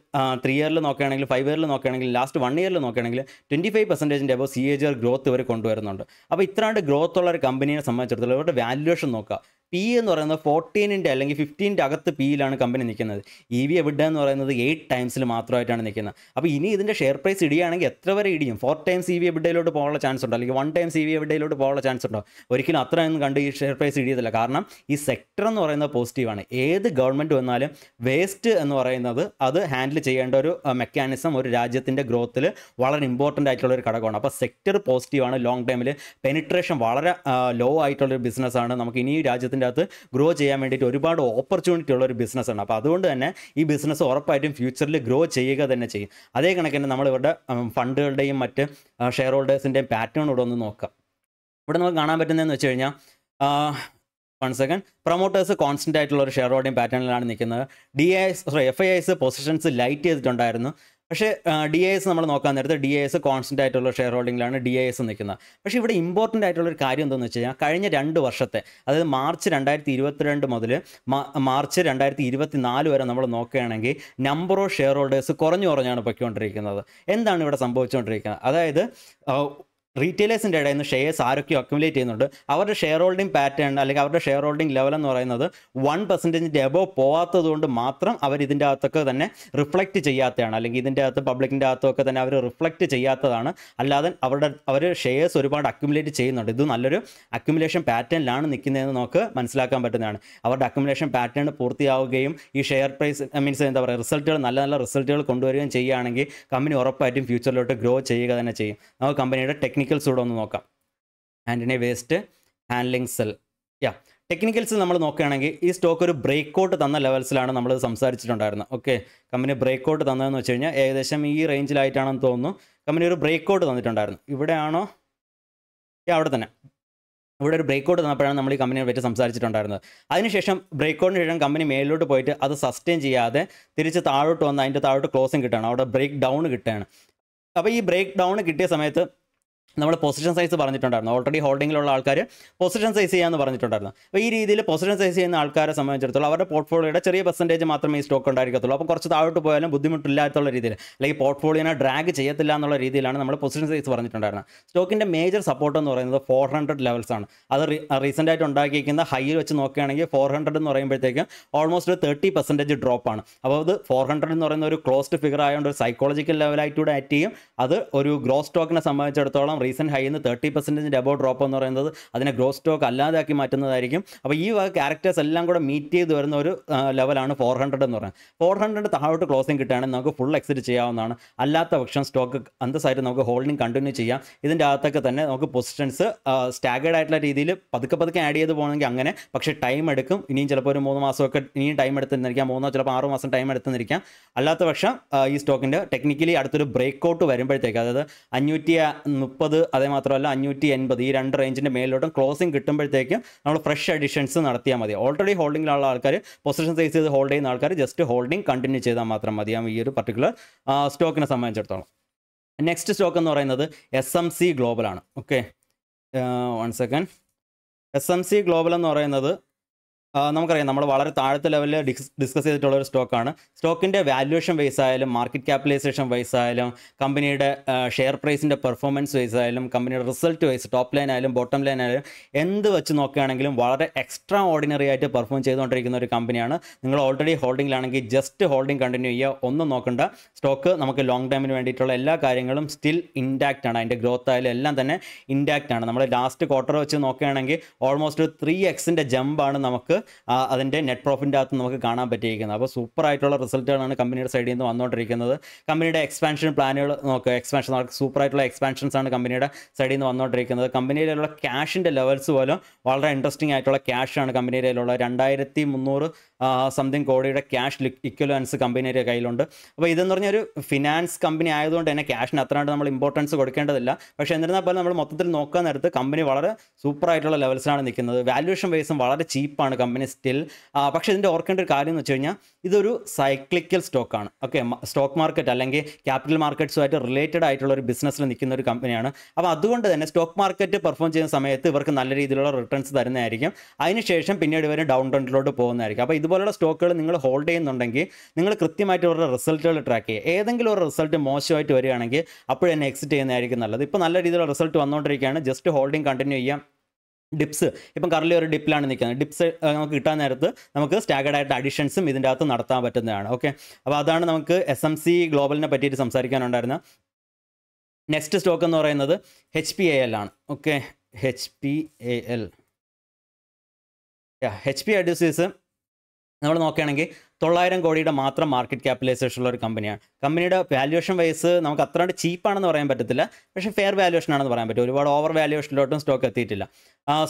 ത്രീ ഇയറിൽ നോക്കുകയാണെങ്കിൽ ഫൈവ് ഇയറിൽ നോക്കുകയാണെങ്കിൽ ലാസ്റ്റ് വൺ ഇയറിൽ നോക്കുകയാണെങ്കിൽ ട്വൻറ്റി ഫൈവ് പെർസെൻറ്റേജിൻ്റെ above C A G R growth വരെ കൊണ്ടുവരുന്നുണ്ട് അപ്പോൾ ഇത്രയാണ്ട് ഗ്രോത്ത് ഉള്ള ഒരു കമ്പനിയെ സംബന്ധിച്ചിടത്തോളം ഇവരുടെ വാല്യുവേഷൻ നോക്കുക പി എന്ന് പറയുന്നത് ഫോർട്ടീനിൻ്റെ അല്ലെങ്കിൽ ഫിഫ്റ്റീൻ്റെ അകത്ത് പിയിലാണ് കമ്പനി നിൽക്കുന്നത് ഇ വി എബിഡ എന്ന് പറയുന്നത് എയ്റ്റ് ടൈംസിൽ മാത്രമായിട്ടാണ് നിൽക്കുന്നത് അപ്പോൾ ഇനി ഇതിൻ്റെ ഷെയർ പ്രൈസ് ഇടിയാണെങ്കിൽ എത്ര വരെ ഇടിയും ഫോർ ടൈംസ് ഇ വി എബിഡയിലോട്ട് പോകാനുള്ള ചാൻസ് ഉണ്ടോ അല്ലെങ്കിൽ വൺ ടൈംസ് ഇ വി എബിഡയിലോട്ട് പോകാനുള്ള ചാൻസ് ഉണ്ടോ ഒരിക്കലും അത്രയൊന്നും കണ്ട് ഈ ഷെയർ പ്രൈസ് ഇടിയതല്ല കാരണം ഈ സെക്ടർ എന്ന് പറയുന്നത് പോസിറ്റീവാണ് ഏത് ഗവൺമെൻറ് ഡെവലപ്മെൻറ്റ് വന്നാലും വേസ്റ്റ് എന്ന് പറയുന്നത് അത് ഹാൻഡിൽ ചെയ്യേണ്ട ഒരു മെക്കാനിസം ഒരു രാജ്യത്തിൻ്റെ ഗ്രോത്തിൽ വളരെ ഇമ്പോർട്ടൻ്റ് ആയിട്ടുള്ള ഒരു ഘടകമാണ് അപ്പോൾ സെക്ടർ പോസിറ്റീവാണ് ലോങ് ടൈമിൽ പെനിട്രേഷൻ വളരെ ലോ ആയിട്ടുള്ളൊരു ബിസിനസ്സാണ് നമുക്ക് ഇനി രാജ്യത്തിൻ്റെ അകത്ത് ഗ്രോ ചെയ്യാൻ വേണ്ടിയിട്ട് ഒരുപാട് ഓപ്പർച്യൂണിറ്റി ഉള്ള ഒരു ബിസിനസ്സാണ് അപ്പോൾ അതുകൊണ്ട് തന്നെ ഈ ബിസിനസ് ഉറപ്പായിട്ടും ഫ്യൂച്ചറിൽ ഗ്രോ ചെയ്യുക തന്നെ ചെയ്യും അതേ കണക്കിന് നമ്മൾ ഇവരുടെ ഫണ്ടുകളുടെയും മറ്റ് ഷെയർ ഹോൾഡേഴ്സിൻ്റെയും പാറ്റേൺ ഇവിടെ ഒന്ന് നോക്കാം ഇവിടെ നമുക്ക് കാണാൻ പറ്റുന്നതെന്ന് വെച്ച് കഴിഞ്ഞാൽ വൺ സെക്കൻഡ് പ്രൊമോട്ടേഴ്സ് കോൺസ്റ്റന്റ് ആയിട്ടുള്ള ഒരു ഷെയർ ഹോൾഡിംഗ് പാറ്റേണിലാണ് നിൽക്കുന്നത് D I S sorry F I S positions light ചെയ്തിട്ടുണ്ടായിരുന്നു പക്ഷേ ഡി ഐ എസ് നമ്മൾ നോക്കാൻ നേരത്ത് ഡി ഐ എസ് കോൺസ്റ്റന്റ് ആയിട്ടുള്ള ഷെയർ ഹോൾഡിംഗിലാണ് ഡി ഐ എസ് നിൽക്കുന്നത് പക്ഷേ ഇവിടെ ഇമ്പോർട്ടൻ്റ് ആയിട്ടുള്ള ഒരു കാര്യം എന്താണെന്ന് വെച്ച് കഴിഞ്ഞാൽ കഴിഞ്ഞ രണ്ട് വർഷത്തെ അതായത് മാർച്ച് രണ്ടായിരത്തി ഇരുപത്തിരണ്ട് മുതൽ മാർച്ച് രണ്ടായിരത്തി ഇരുപത്തി നാല് വരെ നമ്മൾ നോക്കുകയാണെങ്കിൽ നമ്പർ ഓഫ് ഷെയർ ഹോൾഡേഴ്സ് കുറഞ്ഞു കുറഞ്ഞാണ് പൊയ്ക്കൊണ്ടിരിക്കുന്നത് എന്താണ് ഇവിടെ സംഭവിച്ചുകൊണ്ടിരിക്കുന്നത് അതായത് റീറ്റെയിലേഴ്സിൻ്റെ ഇടയിൽ നിന്ന് ഷെയർസ് ആരൊക്കെ അക്യുമുലേറ്റ് ചെയ്യുന്നുണ്ട് അവരുടെ ഷെയർ ഹോൾഡിംഗ് പാറ്റേൺ അല്ലെങ്കിൽ അവരുടെ ഷെയർ ഹോൾഡിംഗ് ലെവൽ എന്ന് പറയുന്നത് വൺ പെർസെൻറ്റേജിൻ്റെ എബോവ് പോകാത്തത് കൊണ്ട് മാത്രം അവർ ഇതിൻ്റെ അകത്തൊക്കെ തന്നെ റിഫ്ലക്റ്റ് ചെയ്യാത്തതാണ് അല്ലെങ്കിൽ ഇതിൻ്റെ അകത്ത് പബ്ലിക്കിൻ്റെ അകത്തൊക്കെ തന്നെ അവർ റിഫ്ലക്റ്റ് ചെയ്യാത്തതാണ് അല്ലാതെ അവരുടെ അവർ ഷെയർസ് ഒരുപാട് അക്യുമുലേറ്റ് ചെയ്യുന്നുണ്ട് ഇത് നല്ലൊരു അക്യുമുലേഷൻ പാറ്റേണിലാണ് നിൽക്കുന്നതെന്ന് നമുക്ക് മനസ്സിലാക്കാൻ പറ്റുന്നതാണ് അവരുടെ അക്യുമുലേഷൻ പാറ്റേൺ പൂർത്തിയാവുകയും ഈ ഷെയർ പ്രൈസ് മീൻസ് എന്താ പറയുക റിസൾട്ടുകൾ നല്ല നല്ല റിസൾട്ടുകൾ കൊണ്ടുവരികയും ചെയ്യുകയാണെങ്കിൽ കമ്പനി ഉറപ്പായിട്ടും ഫ്യൂച്ചറിലോട്ട് ഗ്രോ ചെയ്യുക തന്നെ ചെയ്യും നമുക്ക് കമ്പനിയുടെ ടെക്നിക്കൽ ടെക്നിക്കൽസ് കൂടെ ഒന്ന് നോക്കാം ആൻറ്റിനെ waste handling cell yeah technicals നമ്മൾ നോക്കുകയാണെങ്കിൽ ഈ സ്റ്റോക്ക് ഒരു ബ്രേക്ക് ഔട്ട് തന്ന ലെവൽസിലാണ് നമ്മൾ സംസാരിച്ചിട്ടുണ്ടായിരുന്നത് ഓക്കെ കമ്പനി ബ്രേക്ക് ഔട്ട് തന്നതെന്ന് വെച്ച് കഴിഞ്ഞാൽ ഏകദേശം ഈ റേഞ്ചിലായിട്ടാണെന്ന് തോന്നുന്നു കമ്പനി ഒരു ബ്രേക്ക് ഔട്ട് തന്നിട്ടുണ്ടായിരുന്നു ഇവിടെയാണോ അവിടെ തന്നെ ഇവിടെ ഒരു ബ്രേക്ക് ഔട്ട് തന്നപ്പോഴാണ് നമ്മൾ ഈ കമ്പനിയെ പറ്റി സംസാരിച്ചിട്ടുണ്ടായിരുന്നത് അതിനുശേഷം ബ്രേക്ക് ഔട്ടിന് ശേഷം കമ്പനി മേലോട്ട് പോയിട്ട് അത് സസ്റ്റെയിൻ ചെയ്യാതെ തിരിച്ച് താഴോട്ട് വന്ന് അതിൻ്റെ താഴോട്ട് ക്ലോസിങ് കിട്ടുകയാണ് അവിടെ ബ്രേക്ക് ഡൗൺ കിട്ടുകയാണ് അപ്പോൾ ഈ ബ്രേക്ക് ഡൗൺ കിട്ടിയ സമയത്ത് നമ്മൾ പൊസിഷൻ സൈസ് പറഞ്ഞിട്ടുണ്ടായിരുന്നു ഓൾറെഡി ഹോൾഡിങ്ങിലുള്ള ആൾക്കാർ പൊസിഷൻ സൈസ് ചെയ്യാമെന്ന് പറഞ്ഞിട്ടുണ്ടായിരുന്നു അപ്പോൾ ഈ രീതിയിൽ പൊസിഷൻ സൈസ് ചെയ്യുന്ന ആൾക്കാരെ സംബന്ധിച്ചിടത്തോളം അവരുടെ പോർട്ട്ഫോളിയോയുടെ ചെറിയ പെർസെൻറ്റേജ് മാത്രമേ ഈ സ്റ്റോക്ക് ഉണ്ടായിരിക്കത്തുള്ളൂ അപ്പോൾ കുറച്ച് താഴോട്ട് പോയാലും ബുദ്ധിമുട്ടില്ലാത്തുള്ള രീതിയിൽ അല്ലെങ്കിൽ പോർട്ട്ഫോളിയോനെ ഡ്രാഗ് ചെയ്യത്തില്ല എന്നുള്ള രീതിയിലാണ് നമ്മൾ പൊസിഷൻ സൈസ് പറഞ്ഞിട്ടുണ്ടായിരുന്നത് സ്റ്റോക്കിൻ്റെ മേജർ സപ്പോർട്ട് എന്ന് പറയുന്നത് ഫോർ ഹൺഡ്രഡ് ലെവൽസ് ആണ് അത് റീസെൻറ്റായിട്ട് ഉണ്ടാക്കിയിരിക്കുന്ന ഹൈയിൽ വെച്ച് നോക്കുകയാണെങ്കിൽ ഫോർ ഹൺഡ്രഡ് എന്ന് പറയുമ്പോഴത്തേക്കും ഓൾമോസ്റ്റ് ഒരു തേർട്ടി പെർസെൻറ്റേജ് ഡ്രോപ്പാണ് അപ്പോൾ അത് ഫോർ ഹൺഡ്രഡ് എന്ന് പറയുന്ന ഒരു ക്ലോസ്ഡ് ഫിഗർ ആയതുകൊണ്ട് ഒരു സൈക്കോളജിക്കൽ ലെവലായിട്ട് കൂടെ ആക്ട് ചെയ്യും അത് ഒരു ഗ്രോസ് സ്റ്റോക്കിനെ സംബന്ധിച്ചിടത്തോളം റീസെൻറ്റ് ഹൈ നിന്ന് തേർട്ടി പെർസെൻറ്റേജിൻ്റെ അബോ ഡ്രോപ്പ് എന്ന് പറയുന്നത് അതിനെ ഗ്രോസ് സ്റ്റോക്ക് അല്ലാതാക്കി മാറ്റുന്നതായിരിക്കും അപ്പോൾ ഈ വക ക്യാരക്ടേഴ്സ് എല്ലാം കൂടെ മീറ്റ് ചെയ്ത് വരുന്ന ഒരു ലെവലാണ് ഫോർ ഹൺഡ്രഡ് എന്ന് പറയുന്നത് ഫോർ ഹൺഡ്രഡ് താഴോട്ട് ക്ലോസിംഗ് കിട്ടുകയാണെങ്കിൽ നമുക്ക് ഫുൾ എക്സിറ്റ് ചെയ്യാവുന്നതാണ് അല്ലാത്ത പക്ഷം സ്റ്റോക്ക് അന്തസ്സായിട്ട് നമുക്ക് ഹോൾഡിംഗ് കണ്ടിന്യൂ ചെയ്യാം ഇതിൻ്റെ അകത്തൊക്കെ തന്നെ നമുക്ക് പൊസിഷൻസ് സ്റ്റാഗേഡ് ആയിട്ടുള്ള രീതിയിൽ പതുക്കെ പതുക്കെ ആഡ് ചെയ്ത് പോകണമെങ്കിൽ അങ്ങനെ പക്ഷേ ടൈം എടുക്കും ഇനിയും ചിലപ്പോൾ ഒരു മൂന്ന് മാസമൊക്കെ ഇനിയും ടൈം എടുത്തിരിക്കാം മൂന്നോ ചിലപ്പോൾ ആറ് മാസം ടൈം എടുത്തിരിക്കാം അല്ലാത്ത പക്ഷം ഈ സ്റ്റോക്കിൻ്റെ ടെക്നിക്കലി അടുത്തൊരു ബ്രേക്ക് ഔട്ട് വരുമ്പോഴത്തേക്ക് അതായത് അഞ്ഞൂറ്റി മുപ്പത് അതേമാത്രമല്ല അഞ്ഞൂറ്റി എൺപത് ഈ രണ്ട് റേഞ്ചിൻ്റെ മേലോട്ടും ക്ലോസിംഗ് കിട്ടുമ്പോഴത്തേക്കും നമ്മൾ ഫ്രഷ് അഡിഷൻസ് നടത്തിയാൽ മതി ഓൾറെഡി ഹോൾഡിങ്ങിലുള്ള ആൾക്കാർ പൊസിഷൻ സൈസ് ചെയ്ത് ഹോൾഡ് ചെയ്യുന്ന ആൾക്കാർ ജസ്റ്റ് ഹോൾഡിംഗ് കണ്ടിന്യൂ ചെയ്താൽ മാത്രം മതിയാവും ഈ ഒരു പർട്ടിക്കുലർ സ്റ്റോക്കിനെ സംബന്ധിച്ചിടത്തോളം നെക്സ്റ്റ് സ്റ്റോക്ക് എന്ന് പറയുന്നത് എസ് എം സി ഗ്ലോബലാണ് okay one second S M C global എന്ന് പറയുന്നത് നമുക്കറിയാം നമ്മൾ വളരെ താഴത്തെ ലെവലിൽ ഡിസ്കസ് ചെയ്തിട്ടുള്ള ഒരു സ്റ്റോക്കാണ് സ്റ്റോക്കിൻ്റെ വാല്യുവേഷൻ വൈസ് ആയാലും മാർക്കറ്റ് ക്യാപിറ്റലൈസേഷൻ വൈസ് ആയാലും കമ്പനിയുടെ ഷെയർ പ്രൈസിൻ്റെ പെർഫോമൻസ് വൈസ് ആയാലും കമ്പനിയുടെ റിസൾട്ട് വൈസ് ടോപ്പ് ലൈൻ ആയാലും ബോട്ടം ലൈൻ ആയാലും എന്ത് വെച്ച് നോക്കുകയാണെങ്കിലും വളരെ എക്സ്ട്രാ ഓർഡിനറി ആയിട്ട് പെർഫോം ചെയ്തുകൊണ്ടിരിക്കുന്ന ഒരു കമ്പനിയാണ് നിങ്ങൾ ഓൾറെഡി ഹോൾഡിങ്ങിലാണെങ്കിൽ ജസ്റ്റ് ഹോൾഡിംഗ് കണ്ടിന്യൂ ചെയ്യുക ഒന്നും നോക്കണ്ട സ്റ്റോക്ക് നമുക്ക് ലോങ് ടൈമിന് വേണ്ടിയിട്ടുള്ള എല്ലാ കാര്യങ്ങളും സ്റ്റിൽ ഇൻടാക്റ്റ് ആണ് അതിൻ്റെ ഗ്രോത്ത് ആയാലും എല്ലാം തന്നെ ഇൻടാക്റ്റ് ആണ് നമ്മൾ ലാസ്റ്റ് ക്വാർട്ടർ വെച്ച് നോക്കുകയാണെങ്കിൽ ഓൾമോസ്റ്റ് ഒരു ത്രീ എക്സിൻ്റെ ജമ്പാണ് നമുക്ക് അതിൻ്റെ നെറ്റ് പ്രോഫിറ്റിൻ്റെ അകത്ത് നമുക്ക് കാണാൻ പറ്റിയിരിക്കുന്നത് അപ്പോൾ സൂപ്പർ ആയിട്ടുള്ള റിസൾട്ടുകളാണ് കമ്പനിയുടെ സൈഡിൽ നിന്ന് വന്നുകൊണ്ടിരിക്കുന്നത് കമ്പനിയുടെ എക്സ്പാൻഷൻ പ്ലാനുകൾ നോക്കുക എക്സ്പാൻഷൻ നമുക്ക് സൂപ്പർ ആയിട്ടുള്ള എക്സ്പാൻഷൻസ് ആണ് കമ്പനിയുടെ സൈഡിൽ നിന്ന് വന്നുകൊണ്ടിരിക്കുന്നത് കമ്പനിയിലുള്ള ക്യാഷിൻ്റെ ലെവൽസ് പോലും വളരെ ഇൻട്രസ്റ്റിംഗ് ആയിട്ടുള്ള ക്യാഷാണ് കമ്പനിയിലുള്ള രണ്ടായിരത്തി മുന്നൂറ് സംതിങ് കോടിയുടെ ക്യാഷ് ഇക്വലൻസ് കമ്പനിയുടെ കയ്യിലുണ്ട് അപ്പോൾ ഇതെന്ന് പറഞ്ഞാൽ ഒരു ഫിനാൻസ് കമ്പനി ആയതുകൊണ്ട് തന്നെ ക്യാഷിന് അത്രയായിട്ട് നമ്മൾ ഇമ്പോർട്ടൻസ് കൊടുക്കേണ്ടതില്ല പക്ഷേ എന്നിരുന്നാൽ പോലും നമ്മൾ മൊത്തത്തിൽ നോക്കാൻ നേരത്ത് കമ്പനി വളരെ സൂപ്പർ ആയിട്ടുള്ള ലെവൽസിലാണ് നിൽക്കുന്നത് വാല്യുവേഷൻ വൈസും വളരെ ചീപ്പാണ് കമ്പനി സ്റ്റിൽ പക്ഷേ ഇതിൻ്റെ ഓർക്കേണ്ട ഒരു കാര്യം എന്ന് വെച്ച് കഴിഞ്ഞാൽ ഇതൊരു സൈക്ലിക്കൽ സ്റ്റോക്കാണ് ഓക്കെ സ്റ്റോക്ക് മാർക്കറ്റ് അല്ലെങ്കിൽ ക്യാപിറ്റൽ മാർക്കറ്റ്സുമായിട്ട് റിലേറ്റഡ് ആയിട്ടുള്ള ഒരു ബിസിനസ്സിൽ നിൽക്കുന്ന ഒരു കമ്പനിയാണ് അപ്പോൾ അതുകൊണ്ട് തന്നെ സ്റ്റോക്ക് മാർക്കറ്റ് പെർഫോം ചെയ്യുന്ന സമയത്ത് ഇവർക്ക് നല്ല രീതിയിലുള്ള റിട്ടേൺസ് തരുന്നതായിരിക്കും അതിനുശേഷം പിന്നീട് ഇവർ ഡൗൺ ട്രെൻഡിലോട്ട് പോകുന്നതായിരിക്കും അപ്പോൾ ഇത് ഇതുപോലുള്ള സ്റ്റോക്കുകൾ നിങ്ങൾ ഹോൾഡ് ചെയ്യുന്നുണ്ടെങ്കിൽ നിങ്ങൾ കൃത്യമായിട്ട് അവരുടെ റിസൾട്ടുകൾ ട്രാക്ക് ചെയ്യുക ഏതെങ്കിലും ഒരു റിസൾട്ട് മോശമായിട്ട് വരികയാണെങ്കിൽ അപ്പോൾ തന്നെ എക്സിറ്റ് ചെയ്യുന്നതായിരിക്കും നല്ലത് ഇപ്പോൾ നല്ല രീതിയിലുള്ള റിസൾട്ട് വന്നുകൊണ്ടിരിക്കുകയാണ് ജസ്റ്റ് ഹോൾഡിംഗ് കണ്ടിന്യൂ ചെയ്യാം ഡിപ്സ് ഇപ്പം കറലി ഒരു ഡിപ്പിലാണ് നിൽക്കുന്നത് ഡിപ്സ് നമുക്ക് കിട്ടാൻ നേരത്ത് നമുക്ക് സ്റ്റാഗഡ് ആയിട്ട് അഡിഷൻസും ഇതിൻ്റെ അകത്ത് നടത്താൻ പറ്റുന്നതാണ് ഓക്കെ അപ്പോൾ അതാണ് നമുക്ക് എസ് എം സി ഗ്ലോബലിനെ പറ്റിയിട്ട് സംസാരിക്കാനുണ്ടായിരുന്ന നെക്സ്റ്റ് സ്റ്റോക്ക് എന്ന് പറയുന്നത് എച്ച് പി എ എൽ ആണ് okay H P A L H P adhesives നമ്മൾ നോക്കുകയാണെങ്കിൽ തൊള്ളായിരം കോടിയുടെ മാത്രം മാർക്കറ്റ് ക്യാപിറ്റലൈസേഷൻ ഉള്ള ഒരു കമ്പനിയാണ് കമ്പനിയുടെ വാല്യുവേഷൻ വൈസ് നമുക്ക് അത്ര ചീപ്പാണെന്ന് പറയാൻ പറ്റത്തില്ല പക്ഷേ ഫെയർ വാല്യുവേഷൻ ആണെന്ന് പറയാൻ പറ്റും ഒരുപാട് ഓവർ വാല്യുവേഷനിലോട്ടും സ്റ്റോക്ക് എത്തിയിട്ടില്ല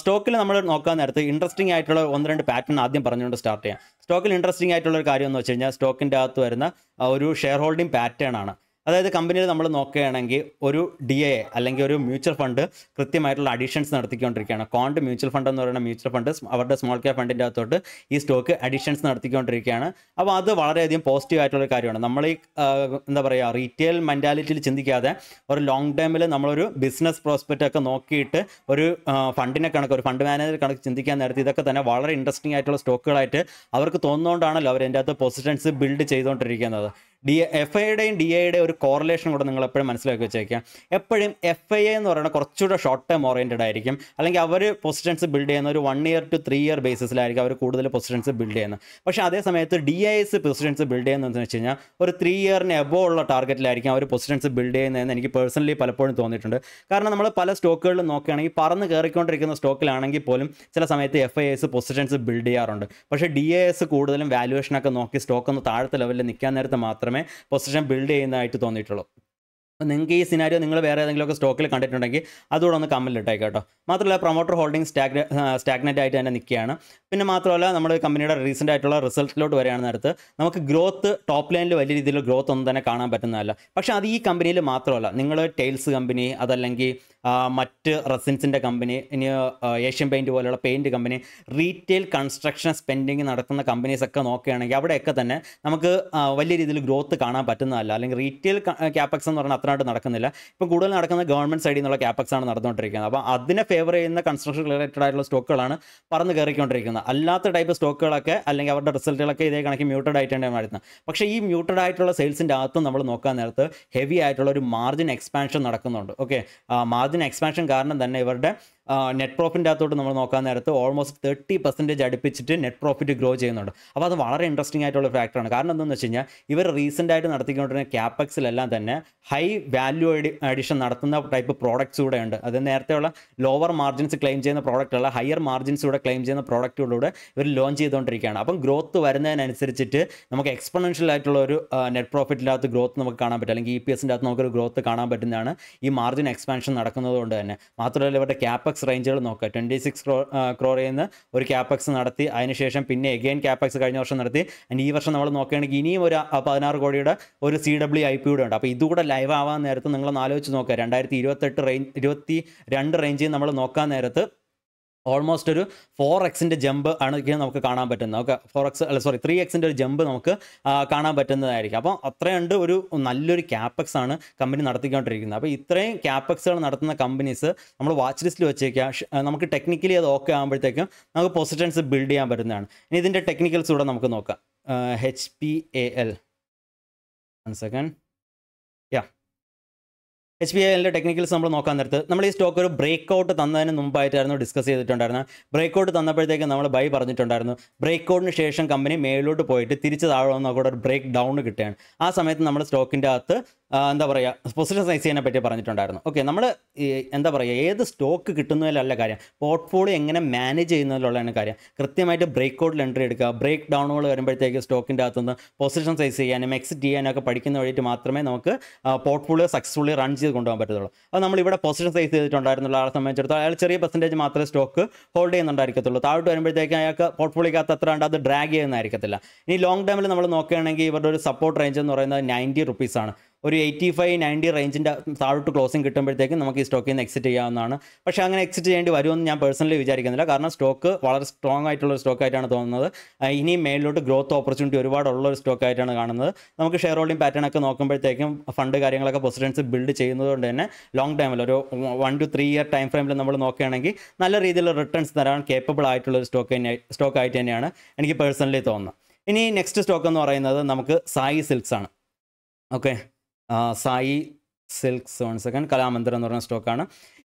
സ്റ്റോക്കിൽ നമ്മൾ നോക്കാൻ നേരത്ത് ഇൻട്രസ്റ്റിംഗ് ആയിട്ടുള്ള ഒന്ന് രണ്ട് പാറ്റേൺ ആദ്യം പറഞ്ഞുകൊണ്ട് സ്റ്റാർട്ട് ചെയ്യാം സ്റ്റോക്കിൽ ഇൻട്രസ്റ്റിംഗ് ആയിട്ടുള്ള ഒരു കാര്യം എന്ന് വെച്ച് കഴിഞ്ഞാൽ സ്റ്റോക്കിൻ്റെ അകത്ത് വരുന്ന ഒരു ഷെയർ ഹോൾഡിംഗ് പാറ്റേൺ ആണ് അതായത് കമ്പനിയിൽ നമ്മൾ നോക്കുകയാണെങ്കിൽ ഒരു ഡി എ അല്ലെങ്കിൽ ഒരു മ്യൂച്വൽ ഫണ്ട് കൃത്യമായിട്ടുള്ള അഡീഷൻസ് നടത്തിക്കൊണ്ടിരിക്കുകയാണ് കോണ്ട് മ്യൂച്വൽ ഫണ്ട് എന്ന് പറയുന്ന മ്യൂച്വൽ ഫണ്ട് അവരുടെ സ്മോൾ ക്യാപ് ഫണ്ടിൻ്റെ അകത്തോട്ട് ഈ സ്റ്റോക്ക് അഡീഷൻസ് നടത്തിക്കൊണ്ടിരിക്കുകയാണ് അപ്പോൾ അത് വളരെയധികം പോസിറ്റീവ് ആയിട്ടുള്ള കാര്യമാണ് നമ്മൾ ഈ എന്താ പറയുക റീറ്റെയിൽ മെൻറ്റാലിറ്റിയിൽ ചിന്തിക്കാതെ ഒരു ലോങ് ടേമിൽ നമ്മളൊരു ബിസിനസ് പ്രോസ്പെക്റ്റ് ഒക്കെ നോക്കിയിട്ട് ഒരു ഫണ്ടിനെ കണക്ക് ഒരു ഫണ്ട് മാനേജർ കണക്ക് ചിന്തിക്കാൻ നേരത്തെ ഇതൊക്കെ തന്നെ വളരെ ഇൻട്രസ്റ്റിംഗ് ആയിട്ടുള്ള സ്റ്റോക്കുകളായിട്ട് അവർക്ക് തോന്നുന്നതുകൊണ്ടാണല്ലോ അവർ എൻ്റെ അകത്ത് പൊസിഷൻസ് ബിൽഡ് ചെയ്തുകൊണ്ടിരിക്കുന്നത് ഡി എഫ് ഐയുടെയും ഡി ഐയുടെയും ഒരു കോറിലേഷൻ കൂടെ നിങ്ങൾ എപ്പോഴും മനസ്സിലാക്കി വെച്ചേക്കുക എപ്പോഴും എഫ് ഐ എന്ന് പറയുന്നത് കുറച്ചുകൂടെ ഷോർട്ട് ടേം ഓറിയൻറ്റഡ് ആയിരിക്കും അല്ലെങ്കിൽ അവർ പൊസിഷൻസ് ബിൽഡ് ചെയ്യുന്ന ഒരു one year two three year ബേസിസിലായിരിക്കും അവർ കൂടുതൽ പൊസിഷൻസ് ബിൽഡ് ചെയ്യുന്നത് പക്ഷേ അതേ സമയത്ത് ഡി എസ് പൊസിഷൻസ് ബിൽഡ് ചെയ്യുന്നതെന്ന് വെച്ച് കഴിഞ്ഞാൽ ഒരു ത്രീ ഇയറിന് എബോ ഉള്ള ടാർഗറ്റിലായിരിക്കും അവർ പൊസിഷൻസ് ബിൽഡ് ചെയ്യുന്നതെന്ന് എനിക്ക് പേഴ്സണലി പലപ്പോഴും തോന്നിയിട്ടുണ്ട് കാരണം നമ്മൾ പല സ്റ്റോക്കുകളിലും നോക്കുകയാണെങ്കിൽ പറന്ന് കയറിക്കൊണ്ടിരിക്കുന്ന സ്റ്റോക്കിലാണെങ്കിൽ പോലും ചില സമയത്ത് F I S positions build ചെയ്യാറുണ്ട് പക്ഷേ ഡി എ എസ് കൂടുതലും വാലുവേഷനൊക്കെ നോക്കി സ്റ്റോക്ക് ഒന്ന് താഴത്തെ ലെവലിൽ നിൽക്കാൻ നേരത്തെ മാത്രമേ മാത്രമേ പൊസിഷൻ ബിൽഡ് ചെയ്യുന്നതായിട്ട് തോന്നിയിട്ടുള്ളൂ നിങ്ങൾക്ക് ഈ സിനാരിയോ നിങ്ങൾ വേറെ ഏതെങ്കിലുമൊക്കെ സ്റ്റോക്കിൽ കണ്ടിട്ടുണ്ടെങ്കിൽ അതുകൂടെ ഒന്ന് കമ്മലിൽ ഇട്ടേക്കാട്ടോ മാത്രമല്ല പ്രൊമോട്ടർ ഹോൾഡിംഗ് സ്റ്റാഗ്ന സ്റ്റാഗ്നൻ്റ് ആയിട്ട് തന്നെ നിൽക്കുകയാണ് പിന്നെ മാത്രമല്ല നമ്മൾ കമ്പനിയുടെ റീസെൻ്റ് ആയിട്ടുള്ള റിസൾട്ടിലോട്ട് വരികയാണെന്ന് അടുത്ത് നമുക്ക് ഗ്രോത്ത് ടോപ്പ് ലൈനിൽ വലിയ രീതിയിലുള്ള ഗ്രോത്ത് ഒന്നും തന്നെ കാണാൻ പറ്റുന്നതല്ല പക്ഷേ അത് ഈ കമ്പനിയിൽ മാത്രമല്ല നിങ്ങൾ ടെയിൽസ് കമ്പനി അതല്ലെങ്കിൽ മറ്റ് റെസിൻസിൻ്റെ കമ്പനി ഇനി ഏഷ്യൻ പെയിൻറ്റ് പോലെയുള്ള paint company retail construction spending നടത്തുന്ന കമ്പനീസൊക്കെ നോക്കുകയാണെങ്കിൽ അവിടെയൊക്കെ തന്നെ നമുക്ക് വലിയ രീതിയിൽ ഗ്രോത്ത് കാണാൻ പറ്റുന്നതല്ല അല്ലെങ്കിൽ റീറ്റെയിൽ ക്യാപക്സ് എന്ന് പറഞ്ഞാൽ മാത്രമായിട്ട് നടക്കുന്നില്ല ഇപ്പം കൂടുതൽ നടക്കുന്ന ഗവൺമെൻറ് സൈഡിൽ നിന്നുള്ള ക്യാപക്സ് ആണ് നടന്നുകൊണ്ടിരിക്കുന്നത് അപ്പോൾ അതിനെ ഫേവർ ചെയ്യുന്ന കൺസ്ട്രക്ഷൻ റിലേറ്റഡ് ആയിട്ടുള്ള സ്റ്റോക്കുകളാണ് പറന്ന് കയറിക്കൊണ്ടിരിക്കുന്നത് അല്ലാത്ത ടൈപ്പ് സ്റ്റോക്കുകളൊക്കെ അല്ലെങ്കിൽ അവരുടെ റിസൾട്ടുകളൊക്കെ ഇതേ കണക്ക് മ്യൂട്ടഡ് ആയിട്ടാണ് വരുന്നത് പക്ഷേ ഈ മ്യൂട്ടഡ് ആയിട്ടുള്ള സെയിൽസിൻ്റെ അകത്തും നമ്മൾ നോക്കാൻ നേരത്ത് ഹെവി ആയിട്ടുള്ള ഒരു മാർജിൻ എക്സ്പാൻഷൻ നടക്കുന്നുണ്ട് ഓക്കെ മാർജിൻ എക്സ്പാൻഷൻ കാരണം തന്നെ ഇവരുടെ നെറ്റ് പ്രോഫിറ്റിൻ്റെ അകത്തോട്ട് നമ്മൾ നോക്കാൻ നേരത്ത് ഓൾമോസ്റ്റ് തേർട്ടി പെർസെൻറ്റേജ് അടുപ്പിച്ചിട്ട് നെറ്റ് പ്രോഫിറ്റ് ഗ്രോ ചെയ്യുന്നുണ്ട് അപ്പോൾ അത് വളരെ ഇൻട്രസ്റ്റിംഗ് ആയിട്ടുള്ള ഫാക്ടറാണ് കാരണം എന്താണെന്ന് വെച്ച് കഴിഞ്ഞാൽ ഇവർ റീസെൻ്റ് ആയിട്ട് നടത്തിക്കൊണ്ടിരുന്ന ക്യാപക്സിലെല്ലാം തന്നെ ഹൈ വാല്യൂ അഡീഷൻ നടത്തുന്ന ടൈപ്പ് പ്രോഡക്റ്റ്സ് കൂടെ ഉണ്ട് അത് നേരത്തെയുള്ള ലോവർ മാർജിൻസ് ക്ലെയിം ചെയ്യുന്ന പ്രോഡക്റ്റുള്ള ഹയർ മാർജിൻസ് കൂടെ ക്ലെയിം ചെയ്യുന്ന പ്രോഡക്റ്റുകളിലൂടെ ഇവർ ലോഞ്ച് ചെയ്തുകൊണ്ടിരിക്കുകയാണ് അപ്പം ഗ്രോത്ത് വരുന്നതിനനുസരിച്ചിട്ട് നമുക്ക് എക്സ്പൊണൻഷ്യൽ ആയിട്ടുള്ള ഒരു നെറ്റ് പ്രോഫിറ്റിൻ്റെ അകത്ത് ഗ്രോത്ത് നമുക്ക് കാണാൻ പറ്റും അല്ലെങ്കിൽ ഇ e പി എസിൻ്റെ അകത്ത് നമുക്കൊരു ഗ്രോത്ത് കാണാൻ പറ്റുന്നതാണ് ഈ മാർജിൻ എക്സ്പാൻഷൻ നടക്കുന്നതുകൊണ്ട് തന്നെ മാത്രമല്ല ഇവരുടെ ക്യാപ് ക്യാപക്സ് റേഞ്ചുകൾ നോക്കുക ട്വൻറ്റി സിക്സ് ക്രോ ക്രോറിൽ നിന്ന് ഒരു ക്യാപക്സ് നടത്തി അതിനുശേഷം പിന്നെ എഗെയിൻ ക്യാപക്സ് കഴിഞ്ഞ വർഷം നടത്തി ആൻഡ് ഈ വർഷം നമ്മൾ നോക്കുകയാണെങ്കിൽ ഇനിയും ഒരു പതിനാറ് കോടിയുടെ ഒരു സി ഡബ്ല്യൂ ഐ പി ഉണ്ട് അപ്പോൾ ഇതുകൂടെ ലൈവ് ആവാൻ നേരത്ത് നിങ്ങളൊന്ന് ആലോചിച്ച് നോക്കുക രണ്ടായിരത്തി ഇരുപത്തെട്ട് റേഞ്ച് ഇരുപത്തി രണ്ട് റേഞ്ചിൽ നമ്മൾ നോക്കാൻ നേരത്ത് ഓൾമോസ്റ്റ് ഒരു ഫോർ എക്സിൻ്റെ ജമ്പ് ആണ് നമുക്ക് കാണാൻ പറ്റുന്നത് ഓക്കെ ഫോർ എക്സ് അല്ല സോറി ത്രീ എക്സിൻ്റെ ഒരു ജമ്പ് നമുക്ക് കാണാൻ പറ്റുന്നതായിരിക്കും അപ്പോൾ അത്രയുണ്ട് ഒരു നല്ലൊരു ക്യാപെക്സ് ആണ് കമ്പനി നടത്തിക്കൊണ്ടിരിക്കുന്നത് അപ്പോൾ ഇത്രയും ക്യാപെക്സുകൾ നടത്തുന്ന കമ്പനീസ് നമ്മൾ വാച്ച് ലിസ്റ്റിൽ വെച്ചേക്കാം നമുക്ക് ടെക്നിക്കലി അത് ഓക്കെ ആകുമ്പോഴത്തേക്കും നമുക്ക് പൊസിഷൻസ് ബിൽഡ് ചെയ്യാൻ പറ്റുന്നതാണ് ഇനി ഇതിൻ്റെ ടെക്നിക്കൽസ് കൂടെ നമുക്ക് നോക്കാം H P A L one second H P ഐലിൻ്റെ ടെക്നിക്കൽസ് നമ്മൾ നോക്കാൻ നേരത്ത് നമ്മൾ ഈ സ്റ്റോക്ക് ഒരു ബ്രേക്ക് ഔട്ട് തന്നതിന് മുമ്പായിട്ടായിരുന്നു ഡിസ്കസ് ചെയ്തിട്ടുണ്ടായിരുന്നത് ബ്രേക്ക് ഔട്ട് തന്നപ്പോഴത്തേക്ക് നമ്മൾ ബൈ പറഞ്ഞിട്ടുണ്ടായിരുന്നു ബ്രേക്ക് ഔട്ടിന് ശേഷം കമ്പനി മേലോട്ട് പോയിട്ട് തിരിച്ച് താഴെ വന്നാൽ കൂടെ ഒരു ബ്രേക്ക് ഡൗൺ കിട്ടുകയാണ് ആ സമയത്ത് നമ്മൾ സ്റ്റോക്കിൻ്റെ അകത്ത് എന്താ പറയുക പൊസിഷൻ സൈസ് ചെയ്യാനെ പറ്റി പറഞ്ഞിട്ടുണ്ടായിരുന്നു ഓക്കെ നമ്മൾ എന്താ പറയുക ഏത് സ്റ്റോക്ക് കിട്ടുന്നതിലല്ല കാര്യം പോർട്ട്ഫോളിയോ എങ്ങനെ മാനേജ് ചെയ്യുന്നതിലുള്ളതാണ് കാര്യം കൃത്യമായിട്ട് ബ്രേക്ക് ഔട്ടിൽ എൻട്രി എടുക്കുക ബ്രേക്ക് ഡൗണുകൾ വരുമ്പോഴത്തേക്ക് സ്റ്റോക്കിൻ്റെ അകത്തുനിന്ന് പൊസിഷൻ സൈസ് ചെയ്യാനും എക്സിറ്റ് ചെയ്യാനും ഒക്കെ പഠിക്കുന്ന വഴിയിട്ട് മാത്രമേ നമുക്ക് പോർട്ട്ഫോളിയോ സക്സസ്ഫുള്ളി റൺ ചെയ്ത് കൊണ്ടുപോകാൻ പറ്റത്തുള്ളൂ അപ്പോൾ നമ്മളിവിടെ പൊസിഷൻ സൈസ് ചെയ്തിട്ടുണ്ടായിരുന്നുള്ള ആളെ സംബന്ധിച്ചിടത്തോളം അയാൾ ചെറിയ പെർസെൻറ്റേജ് മാത്രമേ സ്റ്റോക്ക് ഹോൾഡ് ചെയ്യുന്നുണ്ടായിരിക്കത്തുള്ളൂ താഴോട്ട് വരുമ്പോഴത്തേക്ക് അയാൾക്ക് പോർട്ട്ഫോളിയോക്കകത്ത് അത്ര ഉണ്ട് അത് ഡ്രാഗ് ചെയ്യുന്നതായിരിക്കത്തില്ല ഇനി ലോങ് ടൈമിൽ നമ്മൾ നോക്കുകയാണെങ്കിൽ ഇവരുടെ ഒരു സപ്പോർട്ട് റേഞ്ച് എന്ന് പറയുന്നത് നയൻറ്റി റുപ്പീസാണ് ഒരു എയ്റ്റി ഫൈവ് നയൻറ്റി റേഞ്ചിൻ്റെ താഴോട്ട് ക്ലോസിംഗ് കിട്ടുമ്പോഴത്തേക്കും നമുക്ക് ഈ സ്റ്റോക്കിൽ നിന്ന് എക്സിറ്റ് ചെയ്യാവുന്നതാണ് പക്ഷേ അങ്ങനെ എക്സിറ്റ് ചെയ്യേണ്ടി വരുമെന്ന് ഞാൻ പേഴ്സണലി വിചാരിക്കുന്നില്ല കാരണം സ്റ്റോക്ക് വളരെ സ്ട്രോങ് ആയിട്ടുള്ള ഒരു സ്റ്റോക്ക് ആയിട്ടാണ് തോന്നുന്നത് ഇനി മേളിലോട്ട് ഗ്രോത്ത് ഓപ്പർച്യൂണിറ്റി ഒരുപാടുള്ള ഒരു സ്റ്റോക്ക് ആയിട്ടാണ് കാണുന്നത് നമുക്ക് ഷെയർ ഹോൾഡിംഗ് പാറ്റേൺ ഒക്കെ നോക്കുമ്പോഴത്തേക്കും ഫണ്ട് കാര്യങ്ങളൊക്കെ പ്രസിഡൻസ് ബിൽഡ് ചെയ്യുന്നതുകൊണ്ട് തന്നെ ലോങ് ടൈമിൽ ഒരു one two three year time ഫ്രെയിമിൽ നമ്മൾ നോക്കുകയാണെങ്കിൽ നല്ല രീതിയിലുള്ള റിട്ടേൺസ് തരാൻ കേപ്പബിൾ ആയിട്ടുള്ള ഒരു സ്റ്റോക്ക് തന്നെ സ്റ്റോക്ക് ആയിട്ട് തന്നെയാണ് എനിക്ക് പേഴ്സണലി തോന്നുന്നത് ഇനി നെക്സ്റ്റ് സ്റ്റോക്ക് എന്ന് പറയുന്നത് നമുക്ക് സായി സിൽക്സ് ആണ് ഓക്കെ സായി സിൽക്ക് സോൺ സെക്കൻഡ് കലാമന്ദിരം എന്ന് പറയുന്ന സ്റ്റോക്കാണ്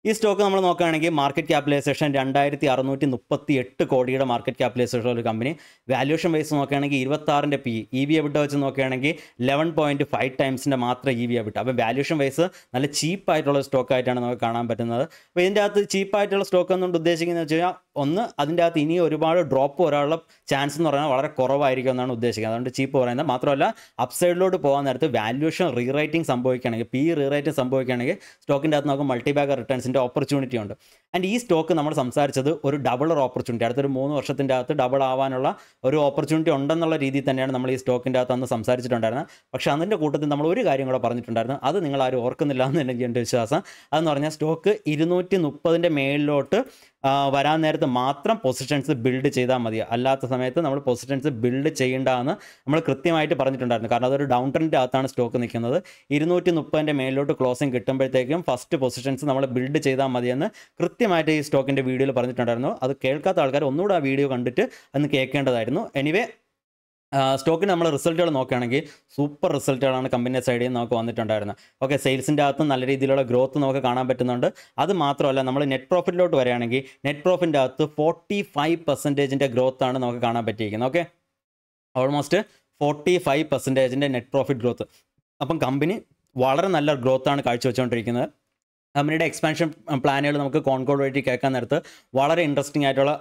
ഈ സ്റ്റോക്ക് നമ്മൾ നോക്കുകയാണെങ്കിൽ മാർക്കറ്റ് ക്യാപിറ്റലൈസേഷൻ രണ്ടായിരത്തി അറുന്നൂറ്റി മുപ്പത്തി എട്ട് കോടിയുടെ മാർക്കറ്റ് ക്യാപിറ്റലൈസേഷൻ ഒരു കമ്പനി വാല്യൂഷൻ വൈസ് നോക്കുകയാണെങ്കിൽ ഇരുപത്താറിൻ്റെ പി ഇ വി എബിട്ട വെച്ച് നോക്കുകയാണെങ്കിൽ ലെവൻ പോയിൻറ്റ് ഫൈവ് ടൈംസിൻ്റെ മാത്രം ഇ വി എബിട്ട അപ്പോൾ വാല്യൂഷൻ വൈസ് നല്ല ചീപ്പായിട്ടുള്ള സ്റ്റോക്കായിട്ടാണ് നമുക്ക് കാണാൻ പറ്റുന്നത് അപ്പോൾ ഇതിൻ്റെ അകത്ത് ചീപ്പായിട്ടുള്ള സ്റ്റോക്ക് എന്നുകൊണ്ട് ഉദ്ദേശിക്കുന്നത് വെച്ച് കഴിഞ്ഞാൽ ഒന്ന് അതിൻ്റെ അകത്ത് ഇനി ഒരുപാട് ഡ്രോപ്പ് വരാനുള്ള ചാൻസ് എന്ന് പറയുന്നത് വളരെ കുറവായിരിക്കും എന്നാണ് ഉദ്ദേശിക്കുന്നത് അതുകൊണ്ട് ചീപ്പ് പറയുന്നത് മാത്രമല്ല അപ്സൈഡിലോട്ട് പോകാൻ നേരത്ത് വാല്യൂഷൻ റീറൈറ്റിംഗ് സംഭവിക്കുകയാണെങ്കിൽ പി റീ റീറേറ്റ് സംഭവിക്കുകയാണെങ്കിൽ സ്റ്റോക്കിൻ്റെ അകത്ത് നമുക്ക് മൾട്ടി ബാഗർ റിട്ടേൺസിൻ്റെ ഓപ്പർച്യൂണിറ്റി ഉണ്ട് ആൻഡ് ഈ സ്റ്റോക്ക് നമ്മൾ സംസാരിച്ചത് ഒരു ഡബിൾ ഓപ്പർച്യൂണിറ്റി അടുത്തൊരു മൂന്ന് വർഷത്തിൻ്റെ അകത്ത് ഡബിൾ ആവാനുള്ള ഒരു ഓപ്പർച്യൂണിറ്റി ഉണ്ടെന്നുള്ള രീതിയിൽ തന്നെയാണ് നമ്മൾ ഈ സ്റ്റോക്കിൻ്റെ അകത്ത് അന്ന് സംസാരിച്ചിട്ടുണ്ടായിരുന്നത് പക്ഷേ അതിൻ്റെ കൂട്ടത്തിൽ നമ്മൾ ഒരു കാര്യം കൂടെ പറഞ്ഞിട്ടുണ്ടായിരുന്നു അത് നിങ്ങൾ ആരും ഓർക്കുന്നില്ല എന്ന് എനിക്ക് എൻ്റെ വിശ്വാസം അതെന്ന് പറഞ്ഞാൽ സ്റ്റോക്ക് ഇരുന്നൂറ്റി മുപ്പതിൻ്റെ മേളിലോട്ട് വരാൻ നേരത്ത് മാത്രം പൊസിഷൻസ് ബിൽഡ് ചെയ്താൽ മതി അല്ലാത്ത സമയത്ത് നമ്മൾ പൊസിഷൻസ് ബിൽഡ് ചെയ്യേണ്ടതെന്ന് നമ്മൾ കൃത്യമായിട്ട് പറഞ്ഞിട്ടുണ്ടായിരുന്നു കാരണം അതൊരു ഡൗൺ ട്രെൻഡിൻ്റെ അകത്താണ് സ്റ്റോക്ക് നിൽക്കുന്നത് ഇരുന്നൂറ്റി മുപ്പതിൻ്റെ മേലോട്ട് ക്ലോസിംഗ് കിട്ടുമ്പോഴത്തേക്കും ഫസ്റ്റ് പൊസിഷൻസ് നമ്മൾ ബിൽഡ് ചെയ്താൽ മതിയെന്ന് കൃത്യമായിട്ട് ഈ സ്റ്റോക്കിൻ്റെ വീഡിയോയിൽ പറഞ്ഞിട്ടുണ്ടായിരുന്നു അത് കേൾക്കാത്ത ആൾക്കാർ ഒന്നുകൂടെ ആ വീഡിയോ കണ്ടിട്ട് അന്ന് കേൾക്കേണ്ടതായിരുന്നു എനിവേ സ്റ്റോക്കിന് നമ്മൾ റിസൾട്ടുകൾ നോക്കുകയാണെങ്കിൽ സൂപ്പർ റിസൾട്ടുകളാണ് കമ്പനിയുടെ സൈഡിൽ നിന്ന് നമുക്ക് വന്നിട്ടുണ്ടായിരുന്നത് ഓക്കെ സെയിൽസിൻ്റെ അകത്ത് നല്ല രീതിയിലുള്ള ഗ്രോത്ത് നമുക്ക് കാണാൻ പറ്റുന്നുണ്ട് അത് മാത്രമല്ല നമ്മൾ നെറ്റ് പ്രോഫിറ്റിലോട്ട് വരികയാണെങ്കിൽ നെറ്റ് പ്രോഫിറ്റിൻ്റെ അകത്ത് ഫോർട്ടി ഫൈവ് പെർസെൻറ്റേജിൻ്റെ ആണ് നമുക്ക് കാണാൻ പറ്റിയിരിക്കുന്നത് ഓക്കെ ഓൾമോസ്റ്റ് ഫോർട്ടി ഫൈവ് പെർസെൻറ്റേജിൻ്റെ നെറ്റ് പ്രോഫിറ്റ് ഗ്രോത്ത് അപ്പം കമ്പനി വളരെ നല്ല ഗ്രോത്താണ് കാഴ്ചവെച്ചുകൊണ്ടിരിക്കുന്നത് കമ്പനിയുടെ എക്സ്പാൻഷൻ പ്ലാനുകൾ നമുക്ക് കോൺകോൾ വഴി കേൾക്കാൻ നേരത്ത് വളരെ ഇൻട്രസ്റ്റിംഗ് ആയിട്ടുള്ള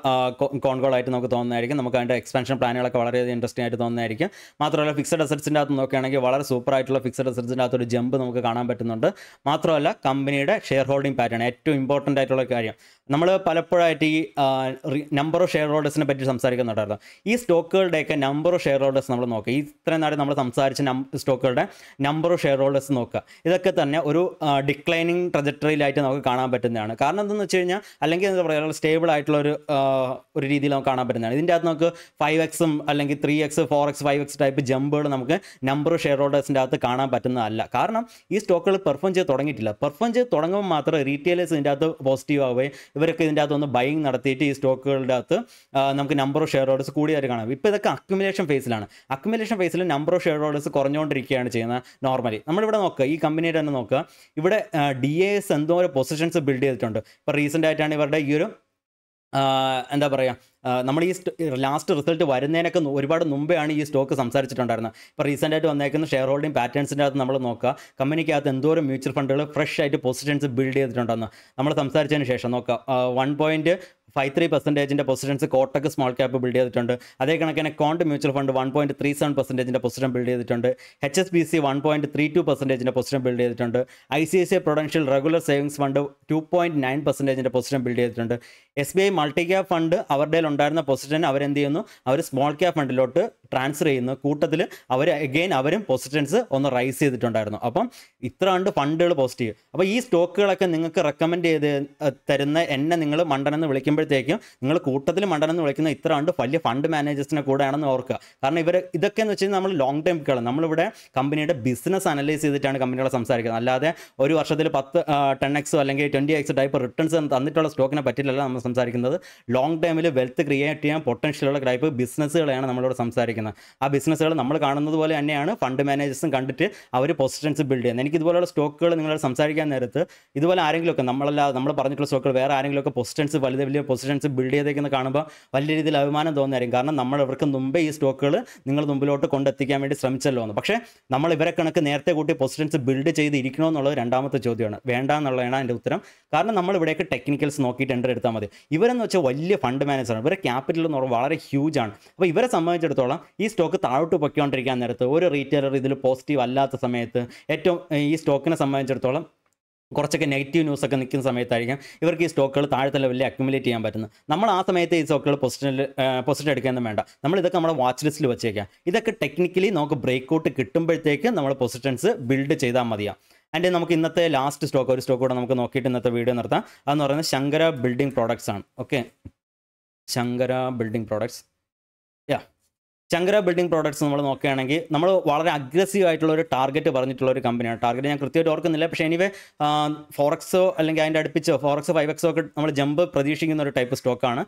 കോൺകോൾ ആയിട്ട് നമുക്ക് തോന്നുന്നതായിരിക്കും നമുക്ക് അതിൻ്റെ എക്സ്പാൻഷൻ പ്ലാനുകളൊക്കെ വളരെ ഇൻട്രസ്റ്റിംഗ് ആയിട്ട് തോന്നുന്നതായിരിക്കും മാത്രമല്ല ഫിക്സഡ് അസറ്റ്സിൻ്റെ അകത്ത് നോക്കുകയാണെങ്കിൽ വളരെ സൂപ്പർ ആയിട്ടുള്ള ഫിക്സഡ് അസറ്റ്സിൻ്റെ അകത്തൊരു ഒരു ജമ്പ് നമുക്ക് കാണാൻ പറ്റുന്നുണ്ട് മാത്രമല്ല കമ്പനിയുടെ ഷെയർ ഹോൾഡിംഗ് പാറ്റേൺ ഏറ്റവും ഇമ്പോർട്ടൻ്റ് ആയിട്ടുള്ള കാര്യം നമ്മൾ പലപ്പോഴായിട്ട് ഈ നമ്പർ ഓഫ് ഷെയർ ഹോൾഡേഴ്സിനെ പറ്റി സംസാരിക്കുന്നുണ്ടായിരുന്നു ഈ സ്റ്റോക്കുകളുടെയൊക്കെ നമ്പർ ഓഫ് ഷെയർ ഹോൾഡേഴ്സ് നമ്മൾ നോക്കുക ഈ ഇത്രയും നാട് നമ്മൾ സംസാരിച്ച സ്റ്റോക്കുകളുടെ നമ്പർ ഓഫ് ഷെയർ ഹോൾഡേഴ്സ് നോക്കുക ഇതൊക്കെ തന്നെ ഒരു ഡിക്ലൈനിങ് ട്രജറ്റ് ലിറ്ററലായിട്ട് നമുക്ക് കാണാൻ പറ്റുന്നതാണ് കാരണം എന്തെന്ന് വെച്ച് കഴിഞ്ഞാൽ അല്ലെങ്കിൽ എന്താ പറയുക സ്റ്റേബിൾ ആയിട്ടുള്ള ഒരു ഒരു രീതിയിൽ നമുക്ക് കാണാൻ പറ്റുന്നതാണ് ഇതിൻ്റെ അകത്ത് നമുക്ക് ഫൈവ് എക്സും അല്ലെങ്കിൽ three X four X five X type ജമ്പുകൾ നമുക്ക് നമ്പർ ഷെയർ ഹോൾഡേഴ്സിൻ്റെ അകത്ത് കാണാൻ പറ്റുന്നതല്ല കാരണം ഈ സ്റ്റോക്കുകൾ പെർഫോം ചെയ്ത് തുടങ്ങിയിട്ടില്ല പെർഫോം ചെയ്ത് തുടങ്ങുമ്പോൾ മാത്രമേ റീറ്റെയിലേഴ്സ് ഇതിൻ്റെ അകത്ത് പോസിറ്റീവ് ആവുകയും ഇവരൊക്കെ ഇതിൻ്റെ അകത്ത് ഒന്ന് ബൈങ് നടത്തിയിട്ട് ഈ സ്റ്റോക്കുകളുടെ അകത്ത് നമുക്ക് നമ്പർ ഓഫ് ഷെയർ ഹോൾഡേഴ്സ് കൂടിയായിട്ട് കാണാം ഇപ്പോൾ ഇതൊക്കെ അക്യുമുലേഷൻ ഫേസിലാണ് അക്യുമുലേഷൻ ഫേസിൽ നമ്പർ ഓഫ് ഷെയർ ഹോൾഡേഴ്സ് കുറഞ്ഞുകൊണ്ടിരിക്കുകയാണ് ചെയ്യുന്നത് നോർമലി നമ്മളിവിടെ നോക്കുക ഈ കമ്പനിയുടെ തന്നെ നോക്കുക ഇവിടെ ഡി എസ് എന്തോ ഒരു പൊസിഷൻസ് ബിൽഡ് ചെയ്തിട്ടുണ്ട് ഇപ്പോൾ റീസെൻ്റ് ആയിട്ടാണ് ഇവരുടെ ഈ ഒരു എന്താ പറയുക നമ്മൾ ഈ ലാസ്റ്റ് റിസൾട്ട് വരുന്നതിനൊക്കെ ഒരുപാട് മുമ്പെയാണ് ഈ സ്റ്റോക്ക് സംസാരിച്ചിട്ടുണ്ടായിരുന്നത് ഇപ്പോൾ ആയിട്ട് വന്നേക്കുന്ന ഷെയർ ഹോൾഡിംഗ് പാറ്റേൺസിൻ്റെ അകത്ത് നമ്മൾ നോക്കുക കമ്പനിക്കകത്ത് ഒരു മ്യൂച്വൽ ഫണ്ടുകൾ ഫ്രഷ് ആയിട്ട് പൊസിഷൻസ് ബിൽഡ് ചെയ്തിട്ടുണ്ടെന്ന് നമ്മൾ സംസാരിച്ചതിന് ശേഷം നോക്കുക വൺ പോയിൻറ്റ് ഫൈവ് ത്രീ പെർസെൻറ്റേജിൻ്റെ positions Kotak small cap build ചെയ്തിട്ടുണ്ട് അതേ കണക്കിന് quant mutual fund one point three seven പെർസെൻറ്റേജിൻ്റെ പൊസിഷൻ ബിൽഡ് ചെയ്തിട്ടുണ്ട് H S B C one point three two പെർസെൻറ്റേജിൻ്റെ പൊസിഷൻ ബിൽഡ് ചെയ്തിട്ടുണ്ട് I C I C I prudential regular savings fund two point nine പെർസെൻറ്റേജിൻ്റെ position build ചെയ്തിട്ടുണ്ട് S B I multi cap fund അവരുടെ ഉണ്ടായിരുന്ന position അവരെന്ത് ചെയ്യുന്നു അവർ small cap ഫണ്ടിലോട്ട് transfer ചെയ്യുന്ന കൂട്ടത്തിൽ അവർ അഗെയിൻ അവരും പോസിറ്റൻസ് ഒന്ന് റൈസ് ചെയ്തിട്ടുണ്ടായിരുന്നു അപ്പം ഇത്ര കണ്ട് ഫണ്ടുകൾ പോസിറ്റീവ് അപ്പോൾ ഈ സ്റ്റോക്കുകളൊക്കെ നിങ്ങൾക്ക് റെക്കമെൻഡ് ചെയ്ത് തരുന്ന എന്നെ നിങ്ങൾ മണ്ടനെന്ന് വിളിക്കുമ്പോഴത്തേക്കും നിങ്ങൾ കൂട്ടത്തിൽ മണ്ടനെന്ന് വിളിക്കുന്ന ഇത്ര കണ്ട് വലിയ ഫണ്ട് മാനേജേഴ്സിനെ കൂടെയാണെന്ന് ഓർക്കുക കാരണം ഇവർ ഇതൊക്കെ എന്ന് വെച്ചാൽ നമ്മൾ ലോങ് ടൈം കളാണ് നമ്മളിവിടെ കമ്പനിയുടെ ബിസിനസ് അനലൈസ് ചെയ്തിട്ടാണ് കമ്പനികളെ സംസാരിക്കുന്നത് അല്ലാതെ ഒരു വർഷത്തിൽ പത്ത് ടെൻ എക്സ് അല്ലെങ്കിൽ ട്വൻറ്റി എക്സ് ടൈപ്പ് റിട്ടേൺസ് തന്നിട്ടുള്ള സ്റ്റോക്കിനെ പറ്റിയിട്ടല്ല നമ്മൾ സംസാരിക്കുന്നത് ലോങ് ടൈമിൽ വെൽത്ത് ക്രിയേറ്റ് ചെയ്യാൻ പൊട്ടൻഷ്യൽ ഉള്ള ടൈപ്പ് ബിസിനസ്സുകളെയാണ് നമ്മളിവിടെ സംസാരിക്കുന്നത് സംസാരിക്കുന്നത് ആ ബിസിനസ്സുകൾ നമ്മൾ കാണുന്നത് പോലെ തന്നെയാണ് ഫണ്ട് മാനേജേഴ്സും കണ്ടിട്ട് അവർ പൊസിഷൻസ് ബിൽഡ് ചെയ്യുന്നത് എനിക്ക് ഇതുപോലുള്ള സ്റ്റോക്കുകൾ നിങ്ങളോട് സംസാരിക്കാൻ നേരത്ത് ഇതുപോലെ ആരെങ്കിലുമൊക്കെ നമ്മളല്ലാതെ നമ്മൾ പറഞ്ഞിട്ടുള്ള സ്റ്റോക്കുകൾ വേറെ ആരെങ്കിലുമൊക്കെ പൊസിഷൻസ് വലിയ വലിയ പൊസിഷൻസ് ബിൽഡ് ചെയ്തേക്കുന്ന കാണുമ്പോൾ വലിയ രീതിയിൽ അഭിമാനം തോന്നുന്നതായിരിക്കും കാരണം നമ്മൾ ഇവർക്ക് മുമ്പേ ഈ സ്റ്റോക്കുകൾ നിങ്ങൾ മുമ്പിലോട്ട് കൊണ്ടെത്തിക്കാൻ വേണ്ടി ശ്രമിച്ചല്ലോ എന്ന് പക്ഷേ നമ്മൾ ഇവരെ കണക്ക് നേരത്തെ കൂട്ടി പൊസിഷൻസ് ബിൽഡ് ചെയ്ത് ഇരിക്കണോ എന്നുള്ളത് രണ്ടാമത്തെ ചോദ്യമാണ് വേണ്ട എന്നുള്ളതാണ് എൻ്റെ ഉത്തരം കാരണം നമ്മൾ ഇവിടെയൊക്കെ ടെക്നിക്കൽസ് നോക്കിയിട്ട് എൻ്റെ എടുത്താൽ മതി ഇവരെന്ന് വെച്ചാൽ വലിയ ഫണ്ട് മാനേജറാണ് ഇവരെ ക്യാപിറ്റൽ എന്ന് പറഞ്ഞാൽ വളരെ ഹ്യൂജ് ആണ് അപ്പോൾ ഇവരെ സംബന്ധിച്ചിടത്തോളം ഈ സ്റ്റോക്ക് താഴോട്ട് പൊയ്ക്കൊണ്ടിരിക്കാൻ നേരത്ത് ഒരു റീറ്റെയിലർ ഇതിൽ പോസിറ്റീവ് അല്ലാത്ത സമയത്ത് ഏറ്റവും ഈ സ്റ്റോക്കിനെ സംബന്ധിച്ചിടത്തോളം കുറച്ചൊക്കെ നെഗറ്റീവ് ന്യൂസൊക്കെ നിൽക്കുന്ന സമയത്തായിരിക്കും ഇവർക്ക് ഈ സ്റ്റോക്കുകൾ താഴത്തെ ലെവലിൽ അക്യുമുലേറ്റ് ചെയ്യാൻ പറ്റുന്നത് നമ്മൾ ആ സമയത്ത് ഈ സ്റ്റോക്കുകൾ പൊസിഷനിൽ പൊസിഷൻ എടുക്കാനൊന്നും വേണ്ട നമ്മൾ ഇതൊക്കെ നമ്മുടെ വാച്ച് ലിസ്റ്റിൽ വെച്ചേക്കാം ഇതൊക്കെ ടെക്നിക്കലി നമുക്ക് ബ്രേക്ക് ഔട്ട് കിട്ടുമ്പോഴത്തേക്ക് നമ്മൾ പൊസിഷൻസ് ബിൽഡ് ചെയ്താൽ മതിയാവും ആൻഡ് നമുക്ക് ഇന്നത്തെ ലാസ്റ്റ് സ്റ്റോക്ക് ഒരു സ്റ്റോക്ക് കൂടെ നമുക്ക് നോക്കിയിട്ട് ഇന്നത്തെ വീഡിയോ നിർത്താം അതെന്ന് പറയുന്നത് ശങ്കര ബിൽഡിംഗ് പ്രോഡക്ട്സ് ആണ് okay Shankara building products Shankara building products നമ്മൾ നോക്കുകയാണെങ്കിൽ നമ്മൾ വളരെ അഗ്രസീവ് ആയിട്ടുള്ള ഒരു ടാർഗറ്റ് പറഞ്ഞിട്ടുള്ള ഒരു കമ്പനിയാണ് ടാർഗറ്റ് ഞാൻ കൃത്യമായിട്ട് ഓർക്കുന്നില്ല പക്ഷേ എനിവേ ഫോറക്സോ അല്ലെങ്കിൽ അതിൻ്റെ അടുപ്പിച്ചോ ഫോറക്സോ ഫൈവ് എക്സോ ഒക്കെ നമ്മൾ ജമ്പ് പ്രതീക്ഷിക്കുന്ന ഒരു ടൈപ്പ് സ്റ്റോക്കാണ്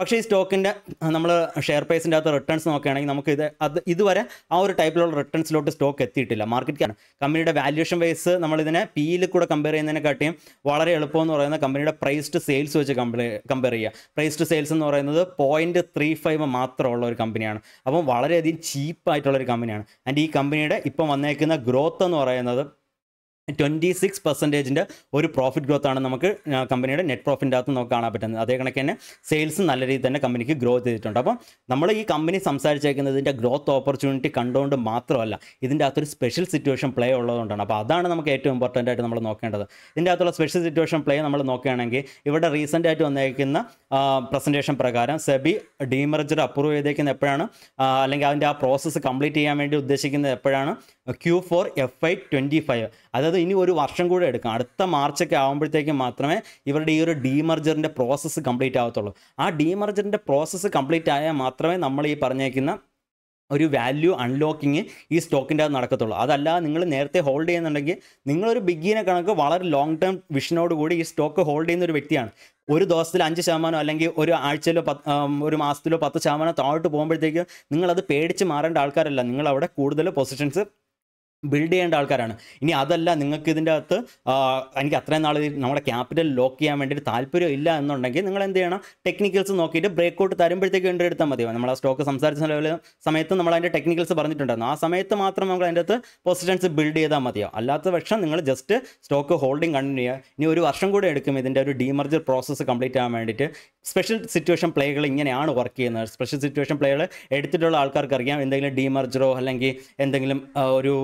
പക്ഷേ ഈ സ്റ്റോക്കിൻ്റെ നമ്മൾ ഷെയർ പ്രൈസിൻ്റെ അകത്ത് റിട്ടേൺസ് നോക്കുകയാണെങ്കിൽ നമുക്ക് ഇത് അത് ഇതുവരെ ആ ഒരു ടൈപ്പിലുള്ള റിട്ടേൺസിലോട്ട് സ്റ്റോക്ക് എത്തിയിട്ടില്ല മാർക്കറ്റ് കമ്പനിയുടെ വാല്യൂഷൻ വൈസ് നമ്മളിതിനെ പി യിൽ കൂടെ കമ്പയർ ചെയ്യുന്നതിനെക്കാട്ടിയും വളരെ എളുപ്പമെന്ന് പറയുന്ന കമ്പനിയുടെ പ്രൈസ് ടു സെയിൽസ് വെച്ച് കമ്പയർ ചെയ്യുക പ്രൈസ് ടു സെയിൽസ് എന്ന് പറയുന്നത് പോയിൻറ്റ് ത്രീ ഫൈവ് മാത്രമുള്ള ഒരു കമ്പനിയാണ് അപ്പം വളരെയധികം ചീപ്പായിട്ടുള്ളൊരു കമ്പനിയാണ് ആൻഡ് ഈ കമ്പനിയുടെ ഇപ്പം വന്നേക്കുന്ന ഗ്രോത്ത് എന്ന് പറയുന്നത് ട്വൻറ്റി സിക്സ് പെർസെൻറ്റേജിൻ്റെ ഒരു പ്രോഫിറ്റ് ഗ്രോത്ത് ആണ് നമുക്ക് കമ്പനിയുടെ നെറ്റ് പ്രോഫിറ്റിൻ്റെ അകത്ത് നമുക്ക് കാണാൻ പറ്റുന്നത് അതേ കണക്ക് തന്നെ സെയിൽസ് നല്ല രീതിയിൽ തന്നെ കമ്പനിക്ക് ഗ്രോ ചെയ്തിട്ടുണ്ട് അപ്പോൾ നമ്മൾ ഈ കമ്പനി സംസാരിച്ചേക്കുന്നത് ഇതിൻ്റെ ഗ്രോത്ത് ഓപ്പർച്യൂണിറ്റി കണ്ടുകൊണ്ട് മാത്രമല്ല ഇതിൻ്റെ അകത്തൊരു സ്പെഷ്യൽ സിറ്റുവേഷൻ പ്ലേ ഉള്ളതുകൊണ്ടാണ് അപ്പോൾ അതാണ് നമുക്ക് ഏറ്റവും ഇമ്പോർട്ടൻ്റ് ആയിട്ട് നമ്മൾ നോക്കേണ്ടത് ഇതിൻ്റെ അകത്തുള്ള സ്പെഷ്യൽ സിറ്റുവേഷൻ പ്ലേ നമ്മൾ നോക്കുകയാണെങ്കിൽ ഇവിടെ റീസെൻ്റ് ആയിട്ട് വന്നേക്കുന്ന പ്രസൻറ്റേഷൻ പ്രകാരം സെബി ഡീമർജർ അപ്രൂവ് ചെയ്തേക്കുന്ന എപ്പോഴാണ് അല്ലെങ്കിൽ അതിൻ്റെ ആ പ്രോസസ്സ് കംപ്ലീറ്റ് ചെയ്യാൻ വേണ്ടി ഉദ്ദേശിക്കുന്നത് എപ്പോഴാണ് Q four F I twenty five അതായത് ഇനി ഒരു വർഷം കൂടെ എടുക്കാം അടുത്ത മാർച്ചൊക്കെ ആകുമ്പോഴത്തേക്കും മാത്രമേ ഇവരുടെ ഈ ഒരു ഡീമർജറിൻ്റെ പ്രോസസ്സ് കംപ്ലീറ്റ് ആകത്തുള്ളൂ ആ ഡീമർജറിൻ്റെ പ്രോസസ്സ് കംപ്ലീറ്റ് ആയാൽ മാത്രമേ നമ്മൾ ഈ പറഞ്ഞേക്കുന്ന ഒരു വാല്യൂ അൺലോക്കിങ് ഈ സ്റ്റോക്കിൻ്റെ അത് നടക്കത്തുള്ളൂ അതല്ല നിങ്ങൾ നേരത്തെ ഹോൾഡ് ചെയ്യുന്നുണ്ടെങ്കിൽ നിങ്ങളൊരു ബിഗിനെ കണക്ക് വളരെ ലോങ് ടേം വിഷനോട് കൂടി ഈ സ്റ്റോക്ക് ഹോൾഡ് ചെയ്യുന്ന ഒരു വ്യക്തിയാണ് ഒരു ദിവസത്തിൽ അഞ്ച് ശതമാനം അല്ലെങ്കിൽ ഒരു ആഴ്ചയിലോ പത്ത് ഒരു മാസത്തിലോ പത്ത് ശതമാനം താഴോട്ട് പോകുമ്പോഴത്തേക്കും നിങ്ങളത് പേടിച്ച് മാറേണ്ട ആൾക്കാരല്ല നിങ്ങൾ അവിടെ കൂടുതൽ പൊസിഷൻസ് ബിൽഡ് ചെയ്യേണ്ട ആൾക്കാരാണ് ഇനി അതല്ല നിങ്ങൾക്ക് ഇതിൻ്റെ അകത്ത് എനിക്ക് അത്രയും നാൾ നമ്മുടെ ക്യാപിറ്റൽ ലോക്ക് ചെയ്യാൻ വേണ്ടിയിട്ട് താല്പര്യം ഇല്ല എന്നുണ്ടെങ്കിൽ നിങ്ങൾ എന്ത് ചെയ്യണം ടെക്നിക്കൽസ് നോക്കിയിട്ട് ബ്രേക്ക് ഔട്ട് തരുമ്പോഴത്തേക്ക് വേണ്ടി എടുത്താൽ മതി നമ്മൾ ആ സ്റ്റോക്ക് സംസാരിച്ച ലെവൽ സമയത്ത് നമ്മൾ അതിൻ്റെ ടെക്നിക്കൽസ് പറഞ്ഞിട്ടുണ്ടായിരുന്നു ആ സമയത്ത് മാത്രം നമ്മൾ അതിൻ്റെ അകത്ത് പൊസിഷൻസ് ബിൽഡ് ചെയ്താൽ മതിയോ അല്ലാത്ത പക്ഷം നിങ്ങൾ ജസ്റ്റ് സ്റ്റോക്ക് ഹോൾഡിംഗ് കണ്ടിന്യൂ ചെയ്യുക ഇനി ഒരു വർഷം കൂടെ എടുക്കും ഇതിൻ്റെ ഒരു ഡിമർജർ പ്രോസസ്സ് കംപ്ലീറ്റ് ആകാൻ വേണ്ടിയിട്ട് സ്പെഷ്യൽ സിറ്റുവേഷൻ പ്ലേകൾ ഇങ്ങനെയാണ് വർക്ക് ചെയ്യുന്നത് സ്പെഷ്യൽ സിറ്റുവേഷൻ പ്ലേകൾ എടുത്തിട്ടുള്ള ആൾക്കാർക്ക് അറിയാം എന്തെങ്കിലും ഡിമർജറോ അല്ലെങ്കിൽ എന്തെങ്കിലും ഒരു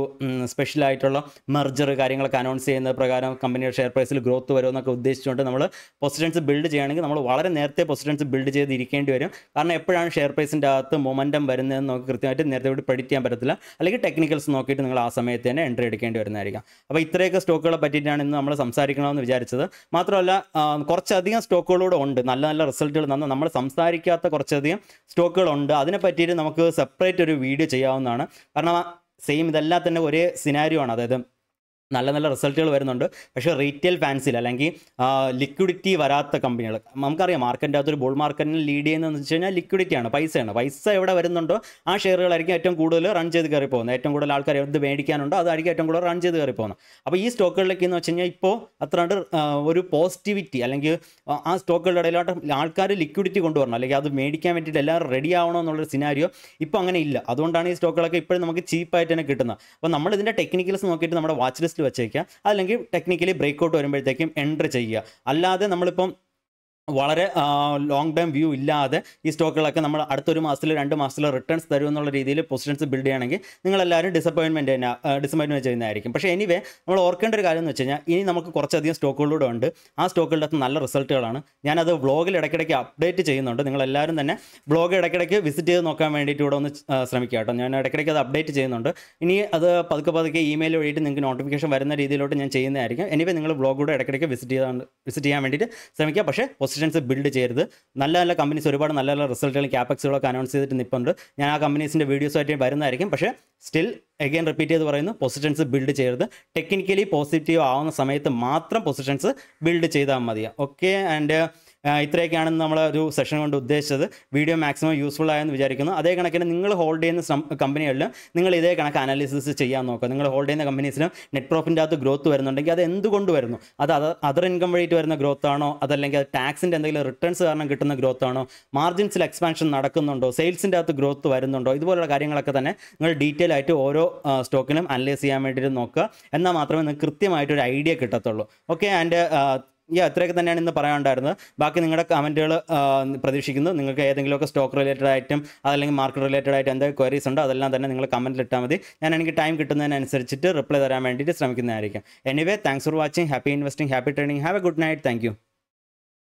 സ്പെഷ്യലായിട്ടുള്ള മെർജർ കാര്യങ്ങളൊക്കെ അനൗൺസ് ചെയ്യുന്നത് പ്രകാരം കമ്പനിയുടെ ഷെയർ പ്രൈസിൽ ഗ്രോത്ത് വരുമെന്നൊക്കെ ഉദ്ദേശിച്ചുകൊണ്ട് നമ്മൾ പൊസിഷൻസ് ബിൽഡ് ചെയ്യുകയാണെങ്കിൽ നമ്മൾ വളരെ നേരത്തെ പൊസിഷൻസ് ബിൽഡ് ചെയ്തിരിക്കേണ്ടി വരും കാരണം എപ്പോഴാണ് ഷെയർ പ്രൈസിൻ്റെ അകത്ത് മൊമെൻറ്റം വരുന്നതെന്ന് നമുക്ക് കൃത്യമായിട്ട് നേരത്തെ ഇവിടെ പ്രഡിക്റ്റ് ചെയ്യാൻ പറ്റത്തില്ല അല്ലെങ്കിൽ ടെക്നിക്കൽസ് നോക്കിയിട്ട് നിങ്ങൾ ആ സമയത്ത് തന്നെ എൻട്രി എടുക്കേണ്ടി വരുന്നതായിരിക്കും അപ്പോൾ ഇത്രയൊക്കെ സ്റ്റോക്കുകളെ പറ്റിയിട്ടാണ് ഇന്ന് നമ്മൾ സംസാരിക്കണമെന്ന് വിചാരിച്ചത് മാത്രമല്ല കുറച്ചധികം സ്റ്റോക്കുകളൂടെ ഉണ്ട് നല്ല നല്ല റിസൾട്ടുകൾ തന്ന നമ്മൾ സംസാരിക്കാത്ത കുറച്ചധികം സ്റ്റോക്കുകളുണ്ട് അതിനെ പറ്റിയിട്ട് നമുക്ക് സെപ്പറേറ്റ് ഒരു വീഡിയോ ചെയ്യാവുന്നതാണ് കാരണം സെയിം ഇതെല്ലാം തന്നെ ഒരേ സിനാരിയോ ആണ് അതായത് നല്ല നല്ല റിസൾട്ടുകൾ വരുന്നുണ്ട് പക്ഷേ റീറ്റെയിൽ ഫാൻസിൽ അല്ലെങ്കിൽ ലിക്വിഡിറ്റി വരാത്ത കമ്പനികൾ നമുക്കറിയാം മാർക്കറ്റിൻ്റെ അകത്തൊരു ബോൾ മാർക്കറ്റിനെ ലീഡ് ചെയ്യുന്നതെന്ന് വെച്ച് കഴിഞ്ഞാൽ ലിക്വിഡിറ്റിയാണ് പൈസയാണ് പൈസ എവിടെ വരുന്നുണ്ടോ ആ ഷെയറുകളായിരിക്കും ഏറ്റവും കൂടുതൽ റൺ ചെയ്ത് കയറി പോകുന്നത് ഏറ്റവും കൂടുതൽ ആൾക്കാർ എന്ത് മേടിക്കാനുണ്ടോ അതായിരിക്കും ഏറ്റവും കൂടുതൽ റൺ ചെയ്ത് കയറി പോകുന്നത് അപ്പോൾ ഈ സ്റ്റോക്കുകളിലേക്ക് എന്ന് വെച്ച് കഴിഞ്ഞാൽ ഇപ്പോൾ അത്ര ഒരു പോസിറ്റിവിറ്റി അല്ലെങ്കിൽ ആ സ്റ്റോക്കുകളുടെ ഇടയിലോട്ട് ആൾക്കാർ ലിക്വിഡിറ്റി കൊണ്ടുവരണം അല്ലെങ്കിൽ അത് മേടിക്കാൻ വേണ്ടിയിട്ട് എല്ലാവരും റെഡി ആവണോ എന്നുള്ളൊരു സിനാരിയോ ഇപ്പോൾ അങ്ങനെ ഇല്ല അതുകൊണ്ടാണ് ഈ സ്റ്റോക്കുകളൊക്കെ ഇപ്പോഴും നമുക്ക് ചീപ്പായിട്ട് തന്നെ കിട്ടുന്നത് അപ്പോൾ നമ്മൾ ഇതിൻ്റെ ടെക്നിക്കൽസ് നോക്കിയിട്ട് നമ്മുടെ വാച്ച് ലിസ്റ്റ് ലിസ്റ്റിൽ വെച്ചേക്കുക അല്ലെങ്കിൽ ടെക്നിക്കലി ബ്രേക്ക് ഔട്ട് വരുമ്പോഴത്തേക്കും എൻ്റർ ചെയ്യുക അല്ലാതെ നമ്മളിപ്പം വളരെ ലോങ് ടേം വ്യൂ ഇല്ലാതെ ഈ സ്റ്റോക്കുകളൊക്കെ നമ്മൾ അടുത്തൊരു മാസത്തിൽ രണ്ട് മാസത്തിൽ റിട്ടേൺസ് തരും എന്നുള്ള രീതിയിൽ പൊസിഷൻസ് ബിൽഡ് നിങ്ങൾ നിങ്ങളെല്ലാവരും ഡിസപ്പോയിൻമെൻറ്റ് തന്നെ ഡിസപ്പോയിൻമെൻറ്റ് ചെയ്യുന്നതായിരിക്കും പക്ഷേ എനിവേ നമ്മൾ ഓർക്കേണ്ട ഒരു കാര്യം എന്ന് വെച്ച് കഴിഞ്ഞാൽ ഇനി നമുക്ക് കുറച്ചധികം സ്റ്റോക്കുകളിലൂടെ ഉണ്ട് ആ സ്റ്റോക്കുകളുടെ അകത്ത് നല്ല റിസൾട്ടുകളാണ് ഞാനത് വ്ളോഗിൽ ഇടയ്ക്കിടയ്ക്ക് അപ്ഡേറ്റ് ചെയ്യുന്നുണ്ട് നിങ്ങളെല്ലാവരും തന്നെ വ്ളോഗ് ഇടയ്ക്കിടയ്ക്ക് വിസിറ്റ് ചെയ്ത് നോക്കാൻ വേണ്ടിയിട്ട് ഇവിടെ ഒന്ന് ശ്രമിക്കുക കേട്ടോ ഞാൻ ഇടയ്ക്കിടയ്ക്ക് അത് അപ്ഡേറ്റ് ചെയ്യുന്നുണ്ട് ഇനി അത് പതുക്കെ പതുക്കെ ഇമെയിൽ വഴിയിട്ട് നിങ്ങൾക്ക് നോട്ടിഫിക്കേഷൻ വരുന്ന രീതിയിലോട്ട് ഞാൻ ചെയ്യുന്നതായിരിക്കും എനിവേ നിങ്ങൾ വ്ളോഗ് കൂടെ ഇടയ്ക്കിടയ്ക്ക് വിസിറ്റ് ചെയ്താണ്ട് വിസിറ്റ് ചെയ്യാൻ വേണ്ടിയിട്ട് ശ്രമിക്കുക പക്ഷേ റെസിസ്റ്റൻസ് ബിൽഡ് ചെയ്യരുത് നല്ല നല്ല കമ്പനീസ് ഒരുപാട് നല്ല നല്ല റിസൾട്ടുകളും ക്യാപക്സുകളൊക്കെ അനൗൺസ് ചെയ്തിട്ട് നിൽപ്പുണ്ട് ഞാൻ ആ കമ്പനീസിൻ്റെ വീഡിയോസായിട്ട് വരുന്നതായിരിക്കും പക്ഷേ സ്റ്റിൽ എഗെയിൻ റിപ്പീറ്റ് ചെയ്ത് പറയുന്നു പൊസിഷൻസ് ബിൽഡ് ചെയ്യരുത് ടെക്നിക്കലി പോസിറ്റീവ് ആവുന്ന സമയത്ത് മാത്രം പൊസിഷൻസ് ബിൽഡ് ചെയ്താൽ മതിയാണ് ഓക്കെ ആൻഡ് ഇത്രയൊക്കെയാണ് നമ്മൾ ഒരു സെഷൻ കൊണ്ട് ഉദ്ദേശിച്ചത് വീഡിയോ മാക്സിമം യൂസ്ഫുൾ ആയെന്ന് വിചാരിക്കുന്നു അതേ കണക്കിന് നിങ്ങൾ ഹോൾഡ് ചെയ്യുന്ന കമ്പനികളിലും നിങ്ങൾ ഇതേ കണക്ക് അനാലിസിസ് ചെയ്യാൻ നോക്കുക നിങ്ങൾ ഹോൾഡ് ചെയ്യുന്ന കമ്പനീസിലും നെറ്റ് പ്രോഫിൻ്റെ അകത്ത് ഗ്രോത്ത് വരുന്നുണ്ടെങ്കിൽ അത് എന്തുകൊണ്ട് വരുന്നു അത് അതർ ഇൻകം വഴിയിട്ട് വരുന്ന ഗ്രോത്ത് ആണോ അതല്ലെങ്കിൽ അത് ടാക്സിൻ്റെ എന്തെങ്കിലും റിട്ടേൺസ് കാരണം കിട്ടുന്ന ഗ്രോത്ത് ആണോ മാർജിൻസിൽ എക്സ്പാൻഷൻ നടക്കുന്നുണ്ടോ സെയിൽസിൻ്റെ അകത്ത് ഗ്രോത്ത് വരുന്നുണ്ടോ ഇതുപോലുള്ള കാര്യങ്ങളൊക്കെ തന്നെ നിങ്ങൾ ഡീറ്റെയിൽ ആയിട്ട് ഓരോ സ്റ്റോക്കിനും അനലൈസ് ചെയ്യാൻ വേണ്ടിയിട്ട് നോക്കുക എന്നാൽ മാത്രമേ നിങ്ങൾക്ക് കൃത്യമായിട്ടൊരു ഐഡിയ കിട്ടത്തുള്ളൂ ഓക്കെ ആൻഡ് ഈ അത്രയൊക്കെ തന്നെയാണ് ഇന്ന് പറയാനുണ്ടായിരുന്നത് ബാക്കി നിങ്ങളുടെ കമൻറ്റുകൾ പ്രതീക്ഷിക്കുന്നു നിങ്ങൾക്ക് ഏതെങ്കിലുമൊക്കെ സ്റ്റോക്ക് റിലേറ്റഡ് ആയിട്ടും അതല്ലെങ്കിൽ മാർക്കറ്റ് റിലേറ്റഡ് ആയിട്ട് എന്തൊക്കെ ക്വയറീസ് ഉണ്ടോ അതെല്ലാം തന്നെ നിങ്ങൾ കമൻറ്റിൽ ഇട്ടാൽ മതി ഞാൻ എനിക്ക് ടൈം കിട്ടുന്നതിനനുസരിച്ചിട്ട് റിപ്ലൈ തരാൻ വേണ്ടിയിട്ട് ശ്രമിക്കുന്നതായിരിക്കും anyway thanks for watching happy investing happy trading have a good night thank